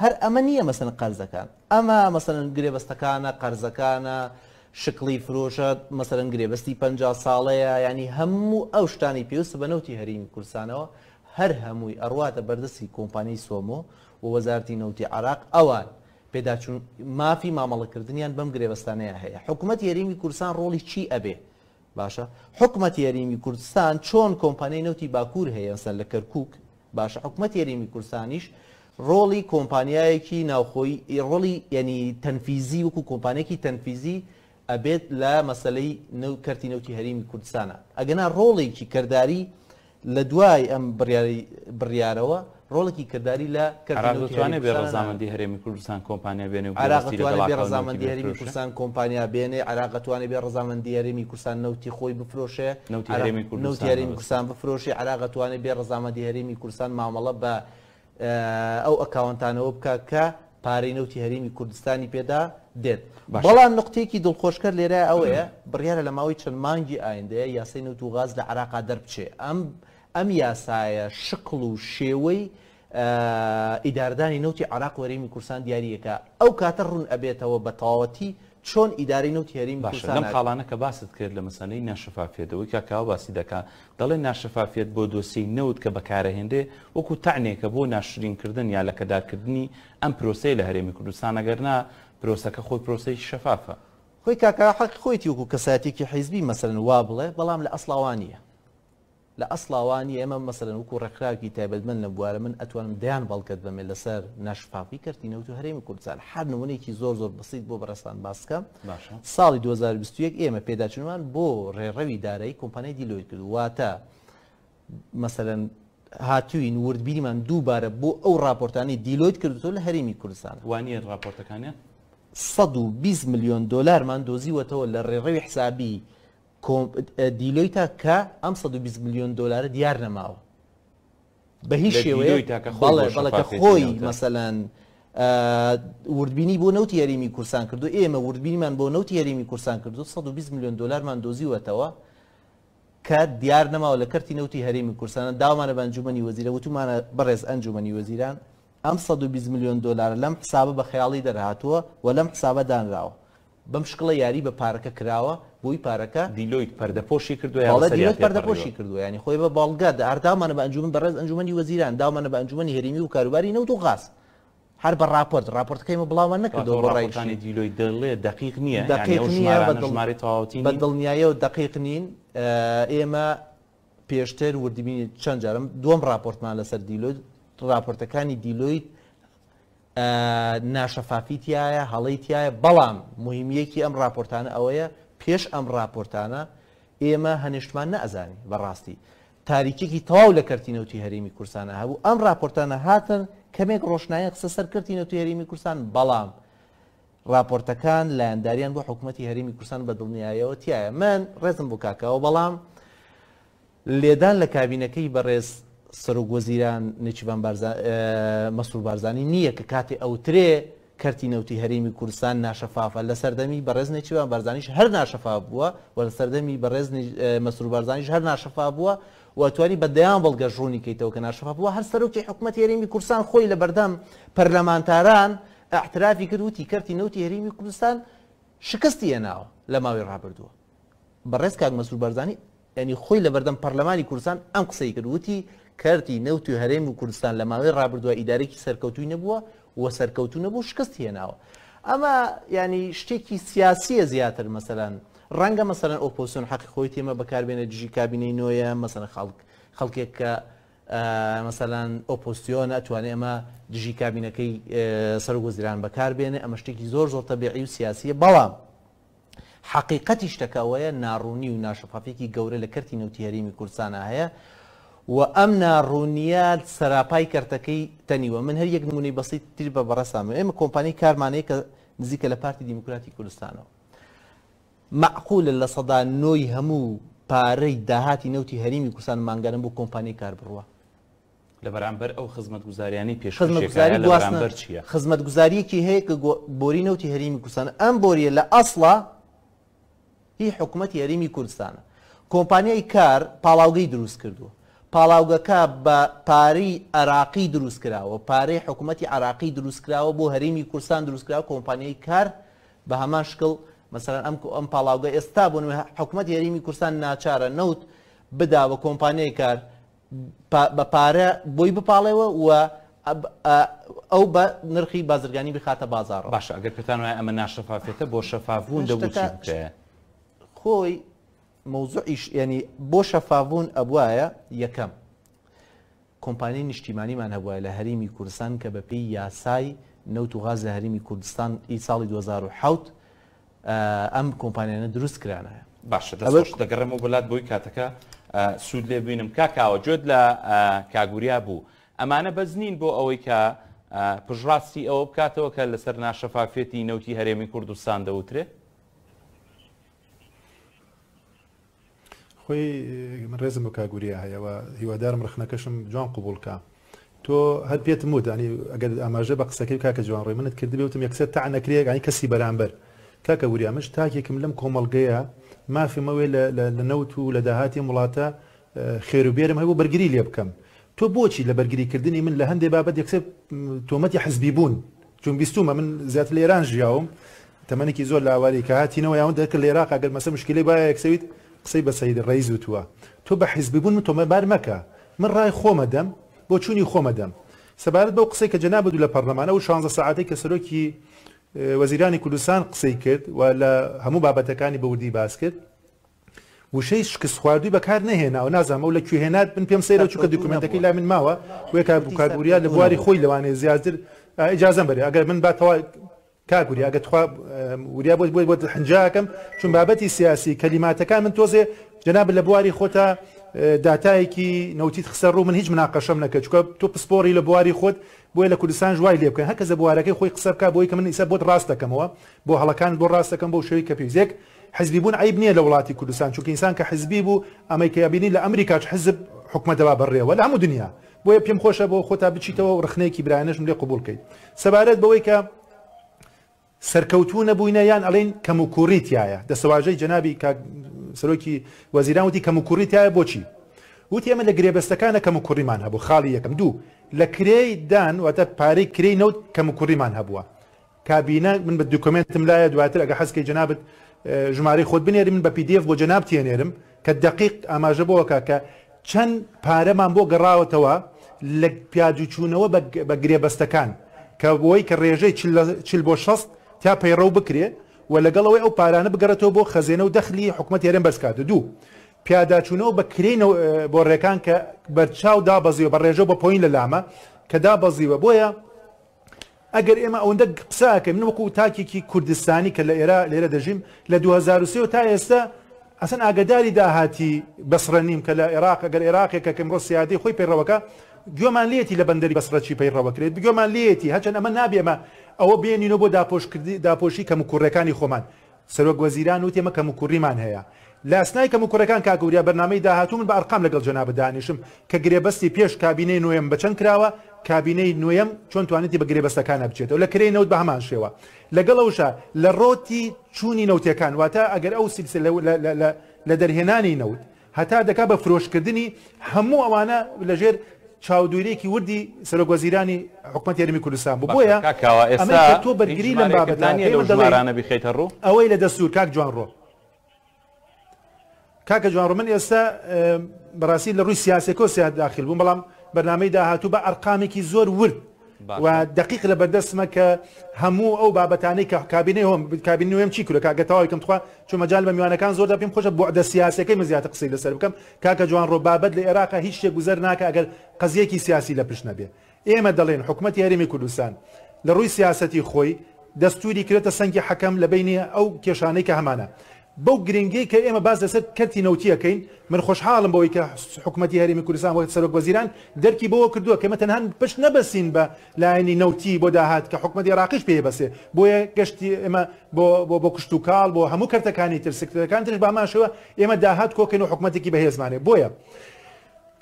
S3: هەر ئەمە نییە مەسن قەرزەکان ئەمە مەسەن
S2: گرێبەستەکانە قەرزەکانە
S3: شکلی فرۆشە مەسەرەن گرێبەستی پ ساڵەیە ینی هەموو ئەو شتانی پێویست بەنەوتی هەریم کورسانەوە هەر هەمووی ئەڕواتە بەردەستی کۆمپانی سۆمۆ و وەزارتی نەوتی عراق ئەوان پێداچون مافی مامەڵەکردنیان بەم گرێبەستانەیە هەیە حکوومەت یاریمی کوردستان ڕۆڵی چی ئەبێ باشە حکوومەت یاریمی کوردستان چۆن کۆمپانیای نەوتی باکوور هەیە سەر لە کەرکک باشە حکوومەت یاریمی کوردستانیش ڕۆڵی کۆمپانیایەکی ناوخۆی ڕۆڵی یعنی تەنفیزی وەکو کۆمپانیەکی تەنفیزی ئەبێت لە مەسلەی نەو کەرتی نەوتی هەریمی کوردستانە ئەگەنا ڕۆڵێکی کردداری لە دوای ئەم بڕیارەوە ڕۆڵکی کردداری لە کەوانێت بێ ڕزامەندی
S2: هەرێمی کوردستان کۆمپانیا بێنێ عراقتوانێت بێ ڕزامەندی هەرمی
S3: کوردستان کۆمپانیا بێنێ عراقتوانێت بێ ڕزامەندی هەرێمی کوردستان نوتی خۆی بفرۆشێ نوتی هەرێمی کوردستان بفرۆشی عراقتوانێت بێ ڕزامەندی هەرێمی کوردستان مامەڵە بە ئەو ئەکاونتانەوە بکە کە پارەی نوتی هەرمی کوردستانی پێدا دێت بەڵام نقطێکی دڵخۆشکە لێرە ئەوەیە بڕیاە لە ماوەی چەند مانگی ئاینندەیە یاسەی نوت و غاز لە عراقا دەربچێ ئەم ئەم یاسایە شقل و شێوەی ئیداردانی نوتی عراق وەرێمی کورسان دیارریەکە ئەو کاتە ڕوون ئەبێتەوە بە تاوەتی چۆن ئیداری نەوت هێریم باش لەم خاڵانە
S2: کە باست کرد لە مەسلەی ناشفافێتەوەی کاکاو باسی دەکا دەڵێ ناشفافێت بۆ دۆسی نەوت کە بەکارەهێندێ وەکو تعنێکە بۆ ناشرینکردن یا لە کەدارکردنی ئەم پرۆسی لە هەرێمی کوردستان ئەگەرنا پرۆسەکە خۆی پرۆسی شەفافە
S3: خۆی کاکا حەق خۆیتی وەکو کەساتێکی حیزبی مەسەرن وا بڵێ بەڵام لە ئەسڵاوانە لە ئەسڵاوانی ئێمە مەسەرەن وکو ڕێکراکی تایبەتمن لە بوارە من ئەتوانم دیان بەڵکت بمێ لەسەر ناشفاپی کردینەوت و هەرێمی کوردستان هەر نمونێکی زۆر زۆر بسییت بۆ بەرەستان باسکە ساڵی 2021 ئێمە پێداچنوان بۆ ڕێڕەوی دارایی کۆمپانای دیلۆی کرد واتە مەسەرەن هاتوین وردبیریمان دووبارە بۆ ئەو راپۆرتانی دیلۆیت کردو لە هەرمی کوردستان وانە راپۆرتەکانیان 120 میلیۆن دلارمان دۆزیوەتەوە لە ڕێڕەوی حسابی دیلۆیتا کە ئەم 120 میلیۆن دلارە دیار نەماوە بە هیچ شێوەیەکە خۆی مەسەلاەن وردبینی بۆ نەوت یاریمی کورسان کردو ئێمە وردبینیمان بۆ نەوت یاریمی کورسان کردو 120 میلیۆن دلارمان دۆزیوەتەوە کە دیار نەماوە لە کەرتی نەوتی هەرێمی کورسانە داوامانە بەنجومی وەزیرە وتومانە بەڕێز ئەنجومی وەزیران ئەم 120 میلیۆن دلار لەم حسابە بە خەیاڵی دەرهاتووە و لەم حسابە دانراوە بەم شکڵە یاری بە پارەکە کراوە بۆی پارەکە دیلۆیت پەردەپۆشی کردوێت پەردەپۆشی کردووە ینی خۆی بە باڵگادا ئەردامانە بە ئەنجومن بەڕێز ئەنجومی وەزیران دامانە بە ئەنجومی هەرمی و کاروباری نەوت و غاست. هەر بە راپۆرت راپۆرتەکەیمە بڵاوان نەکردەوە ڕایەکانی
S2: دیلۆی دەڵێ دقیق نییە
S3: دقیقماری تاواتی بە دڵنیایە و دقیق نین ئێمە پێشتر وردبینی چەند جارم دوم راپۆرتمان لەسەر دیلۆ راپۆرتەکانی دیلۆیت ناشەفافیتیایە هەڵیتیایە بەڵام مهمیەکی ئەم راپۆرتانە ئەوەیە پێش ئەم راپۆرتانە ئێمە هەنیشتمان نەزانی بەڕاستی تاریکێکی تەواو لە کردینەوتی هەرمی کورسانە هەبوو ئەم راپۆرتانە هاتن کەمێک ڕۆشنایە قسە سەر کردینەوتی هەرمی کورسان بەڵام راپۆرتەکان لایەنداریان بۆ حکوومەتتی هەرمی کورسان بە دڵنیایەوە تایە من ڕێزم بوو کاکەوە بەڵام لێدان لە کابینەکەی بەڕێز سەرۆک وەزیران نچبان مەسوول بارزانانی نییە کە کاتێ ئەوترێ کەرتی نەوتی هەرمی کوردستان ناشەفافە لە سەردەمی بەڕێز نێکیوان بارزانانیش هەر ناشەفا بووە و لە سەردەمی بەڕێز مەسوول بارزانانیش هەر ناشەفا بووە واتوانی بەدەیان بەڵگە ژوونی کەیتەوە کە ناشەفا بووە هەر سەرۆکی حکوومەت هەرمی کوردستان خۆی لە بەردەم پەرلەمانتاران ئاحترافی کردوتی کەرتی نەوتی هەرمی کوردستان شکستی هێناوە لە ماوەی ڕابردووە بەڕێز کاک مەسوول بارزانانی ینی خۆی لە بەردەم پەرلەمانی کوردستان ئەم قسەی کردوتی کارتی نەوت و هەرێم و کوردستان لە ماوەی ڕابردووە ئیدارێکی سەرکەوتوی نەبووە و سەرکەوتو نەبوو شکست هێناوە ئەمە ینی شتێکی سیاسیە زیاتر مەسەلاەن ڕەنگە مەسەرەن ئۆپۆسیۆن حەقی خۆی تێمە بەکاربێنە دژی کابینەی نوۆیە مەسەن خەڵک خەڵکێک کە مەسەلاەن ئۆپۆسیۆن ئەتوانێت ئەمە دژی کابینەکەی سەرگۆزیران بەکاربێنێ ئەمە شتێکی زۆر زۆر تەبیعی و سیاسیە بەڵام حقیقەتی شتەکەوەیە ناڕوونی و ناشفافێکی گەورە لە کەرتی نەوتی هەریمی کورسانە هەیە و ئەم ناڕوونیات سەراپای کەرتەکەی تەنیوە من هەر یەک نمونی بەسییت تر بە بەڕسامە ئێمە کۆمپانی کارمانەیە کە نزیکە لە پارتی دیموکراتی کوردستانەوە معقولە لە سەدا نۆی هەموو پارەی داهاتی نەوتی هەریمی کوردستان مانگەرم بۆ کۆمپانی کار بڕوە
S2: لە بەرامبەر ئەو خزمەت گوزاریانی پێش
S3: خزمەت گوزاریەکی هەیە کە بۆری نەوتی هەریمی کوردستان ئەم بۆریە لە ئەسڵە هی حکوومەتتی هەریمی کوردستانە کۆمپانیای کار پاڵاوگەی دروست کردووە پاڵاوگەکە بە پارەی عراقی دروست کراوە پارەی حکوومەتتی عراقی دروست کراوە بۆ هەرمی کوردستان دروستکرا کۆمپانیای کار بە هەمان شکل مەسەرەن ئەم ئەم پاڵاوگە ئێستا بۆ حکوومەت هەرمی کوردستان ناچارە نەوت بدا بە کۆمپانیای کار بە پارە بۆی بپاڵێەوە و ئەو بە نرخی بازرگانی بخاتە بازار
S2: باشە ئەگەر پێتان وایە ئەمە ناشەفافێتە بۆ شەفافبوون دەبوو
S3: خۆی مۆزوعیش ینی بۆ شەفاابوون ئەبواە یەکەم کۆمپانی نیشتیمانیمان هەبواە لە هەریمی کوردستان کە بەپی یاسای نەوت و غاز لە هەریمی کوردستان ئی ساڵی 2010 ئەم کۆمپانیانە دروست کرانایە
S2: باشە دەش دەگەڕێمە وڵات بۆی کاتەکە سوود لێ بینم کاکاوە جۆت لە کاگوریا بوو ئەمانە بەزنین بۆ ئەوەی کە پژڕاستی ئەوە بکاتەوە کە لەسەر ناشەفافێتی نەوتی هەرێمی کوردستان دەوترێت
S4: خۆی من ڕێزم بە کاگووریە هەیەەوە هیوادارم ڕخنەکەشم جوان قوبولکە تۆ هەر پێت موت ئەنی ئەگەر ئاماژە بە قسەکەی کاکە جوان ڕێ منت کردی بێتم یەکسەر تا نەکرێک ئەنی کەسی بەرامبەر کاکە وریە منش تاکێکم لەم کۆمەلگەیە مافیمەوەی لە نەوت و لە داهاتی وڵاتە خێروبێرم هەبوو بەرگری لێ بکەم تۆ بۆچی لە بەرگریکردنی من لە هەندێک بابەت یەکسەر تۆمەتی حزبی بوون چون بیستومە من زیات لە ئێران ژیاوم تەمەێکی زۆر لاواری کە هاتینەوە یاون دەکرد لە عێراق ئەگەر مەسە مشکلی باە یەکسەویت قسەی بە سەید ڕیز وتووە تۆ بە حیزببوون تۆمە بار مەکە من ڕای خۆمە دەم بۆ چوونی خۆمە دەم سەبارەت بەو قسەی کە جەنابدو لە پەرلەمانە و 16 ساعتی کە سەرۆکی وەزیرانی کوردستان قسەی کرد و لە هەموو بابەتەکانی بەودی باس کرد وشەی شکست خواردوی بەکار نهێنا و نازانمە و لە کوێهێنات من پێم سەیرە چووکە دکومنتەکەی لا من ماوە وێکا بکارگوریا لە بواری خۆی لەوانێ زیاتر ئجازم بەرێ ئەگەر من باتەوای کاگوری ئەگەت وریا بۆ بۆ بۆ حنجاکەم چون بابەتی سیاسی کەلیماتەکان من تۆزێ جناب لە بواری خۆتا داتایەکی نوتیت خسە ڕوو من هیچ مناقەشەم نەکە چکە تۆ پسپۆری لە بواری خۆت بۆیە لە کوردستان جوای لێ بکەن هەکە زە بوارەکەی خۆی قسەبکە بۆی کە من ئیسە بۆت ڕاستەکەمەوە بۆ هەڵەکان بۆ ڕاستەکەم بۆ شوی کە پێویزێک حزبی بوون عیب نییە لە وڵاتی کوردستان چونکە ئینسان کە حزبی بوو ئەمریکایبینی لە ئەمریکاچ حزب حکومەتەوە بڕێەوە لە هەموو دنیا بۆیە پێم خۆشە بۆ خۆتا بچیتەوە و رخنەیەکی برایەنش لێ قوبولکەیت سەبارەت بەوەی کە سەرکەوتوو نەبووینە یان ئەڵێن کەم و کوڕیتیایە دەسەواژەی جەنابی سەرۆکی وەزیران وتی کەم و کوڕیتیایە بۆچی وتی ئەمە لە گرێبەستەکانە کەم و کوڕیمان هەبوو خاڵی یەکەم دوو لە کرێی دانواتە پارەی کری نەوت کەم و کوڕیمان هەبووە کابینە من بە دوکمنتم لایە دواتر ئەگە حەسکی جنابت ژماری خۆت بنێرم بە پیدف بۆ جناب تێنێرم کە دقیق ئاماژە بۆەکە کە چەند پارەمان بۆ گەڕاوەتەوە لە پیاجوچوونەوە بە گرێبەستەکان کە بۆی کە ڕێژەی چل بۆ 16 تا پەیڕە بکرێ و لەگەڵەوەی ئەو پارانە بگەڕێتەوە بۆ خەزێنە و دەخلی حکوومەت یارم بەرزکاتە دوو پیاداچوونەوە بە کرێنەوە بۆ ڕێکان کە بەرچاو دابەزیەوە بە ڕێژە بە پۆین لە لامە کە دابەزیوە بۆیە ئەگەر ئێمە ئەوەندە قساکەم نوەکو تاکێکی کوردستانی کە لە ئێرا لێرە دەژیم لە 2023 تا ئێستا ئەسن ئاگداری داهاتی بەسرە نیم کە لە عێراق گەر عێراقێکە کەم بۆ سیادی خۆی پەیڕەوەەکە گوێمان لێتی لە بەندەری بەسرەی پەیڕەوە کرێت بگوێمان لێتی هەچەند ئەمە نابێمە ئەوە بێنینەوە بۆ داپۆشی کەم کوڕەکانی خۆمان سەرۆک وەزیران و تێمە کەم کوڕیمان هەیە لاسنای کەم کوڕەکان کاگوریا بەنامەی داهاتوون بە ئەرقام لەگەڵ جنا بدانیشم کە گرێبەستی پێش کابینەی نوێم بەچەند کراوە کابینەی نوێم چۆن توانێتی بە گرێبەستەکانە بچێتەوە لە کرێ نەوت بە هەمان شێوە لەگەڵەوشە لە ڕۆتی چوونی نەوتەکان واتە ئەگەر ئەو سیلس لە دەرهێنانی نەوت هەتا دەکا بە فرۆشکردنی هەموو ئەوانە لەژێر چاودورێکی وردی سەرۆگوەزیرانی حکومت یاریمی کوردستان بۆ بۆیە تۆ بەرگری لەم بابەتانیانە بخیتە ڕوو ئەوەی لە دەستور کاک جوان ڕۆ کاکە جوان من ئێستا بەڕاستی لە ڕووی سیاسێکۆ سیاد داخل بووم بەڵام بەنامەی داهاتوو بە ئەرقامێکی زۆر ورد و دقیق لە بەردەستمە کە هەموو ئەو بابەتانەی کە کابینەی هۆم کابین نوێم چی کورە کاگەتەوەی کەم تخوا چون مەجال بە میوانەکان زۆر دەپیم خۆشە بۆ دە سیاسەکەی مزیاتە قسەی لەسەر بکەم کاکە جوان ڕۆبابەت لە عێراقا هیچ شتێک گوزەر ناکە ئەگەر قزیەکی سیاسی لە پشت نەبێ ئێمە دەڵێن حکوومەت یاریمی کوردستان لە ڕووی سیاستی خۆی دەستوری کرێتە سەنگی حەکەم لە بینی ئەو کێشانەی کە هەمانە بەو گرنگی کە ئێمە باز لەسەر کەتی نەوتیەکەین من خوشحاڵم بەوەی کە حکوومەتتی هەرمی کوردستان وەک سەرۆک وەزیران دەرکی بەوە کردووە کەمە تەنان پشت نەبەسین بە لایەنی نەوتی بۆ داهات کە حکوومەتتی ڕاقش پێ بەسێ بۆیە گەشتی ئێمە بۆ کشت و کاڵ بۆ هەموو کەرتەکانی ترسکتەکان ترش باماشەوە ئێمە داهات کۆکەین و حکوومەتێکی بەهێزمانێ بۆیە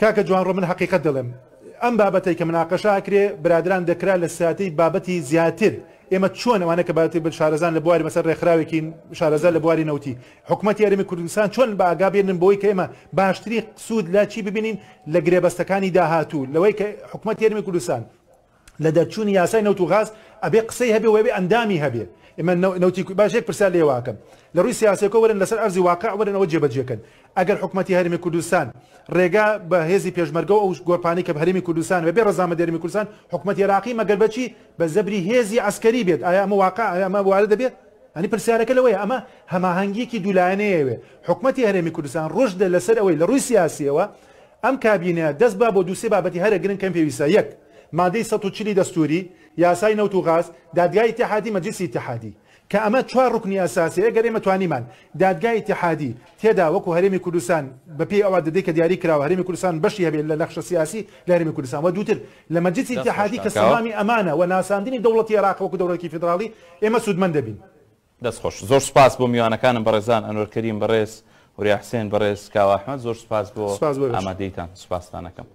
S4: کاکە جوان ڕۆ من حقیقت دەڵێم ئەم بابەتی کە مناقەشاکرێ برادران دەکرا لە ساتی بابەتی زیاتر ئێمە چۆن ئەوانە کە باتی بە شارەزان لە بواری مەسەر ڕێکخراوێکی شارەزان لە بواری نەوتی حکوومەتتی یاریمی کوردستان چۆن بە ئاگابێنن بۆی کە ئێمە باشتری سوود لە چی ببینین لە گرێبەستەکانی داهاتوو لەوەی کە حکوومەتتی یاریمی کوردستان لە دەرچوونی یاسای نەوت و غاز ئەبێ قسەی هەبێ وێبێ ئەندامی هەبێ ئمە نوتی باشێک پرسیال لێواکەم لە ڕووی سیاسێکەوە ورن لەسەر ئەرزی واقع ورنەوە جێبەجێکن ئەگەر حکوومەتتی هەرمی کوردستان ڕێگا بە هێزی پێشمەرگە و گۆپانی کە هەرمی کوردستان و بێ ڕزامە دەرمی کوردستان حکوومەتتی عراقی مەگەر بەچی بە زەبری هێزی ئەسکەری بێت ئایا ئەمە واقع ئەمە وارە دەبێت ئەنی پرسیارەکە لەوەی ئەمە هەماهنگگیەکی دولانەیەوێ حکوومەتتی هەرێمی کوردستان ڕۆژدە لەسەر ئەوەی لە ڕووی سیاسیەوە ئەم کابینە دەست با بۆ دووسێ بابەتی هەرە گرن کەم پێویستە یەک مادەی ١ چلی دەستوری یاسای نەوت و غاز دادگای تحادی مەجلسی تحادی کە ئەمە چوار ڕکنی ئاساسەیە گەرێمە توانیمان دادگای تحادی تێدا وەکو هەرێمی کوردستان بە پێی ئەوە دەدەی کە دیاری کراوە هەرمی کوردستان بەشی هەبێت لە نەخشە سیاسی لە هەرمی کوردستان و دووتر لە مەجلسی تحادی کە سەڵامی ئەمانە و ناساندنی دەوڵەتی عراق وەکو دەوڵەتی فدراڵی ئێمە سوودمەند دەبین
S2: دەستخۆش زۆر سپاس بۆ میوانەکانم بەڕێزان ئەنوەرکەریم بەڕێز وریاحسێن بەڕێز کاواحمە زۆر سپاس بۆ ئامادەیتان سوپاسانەکەم.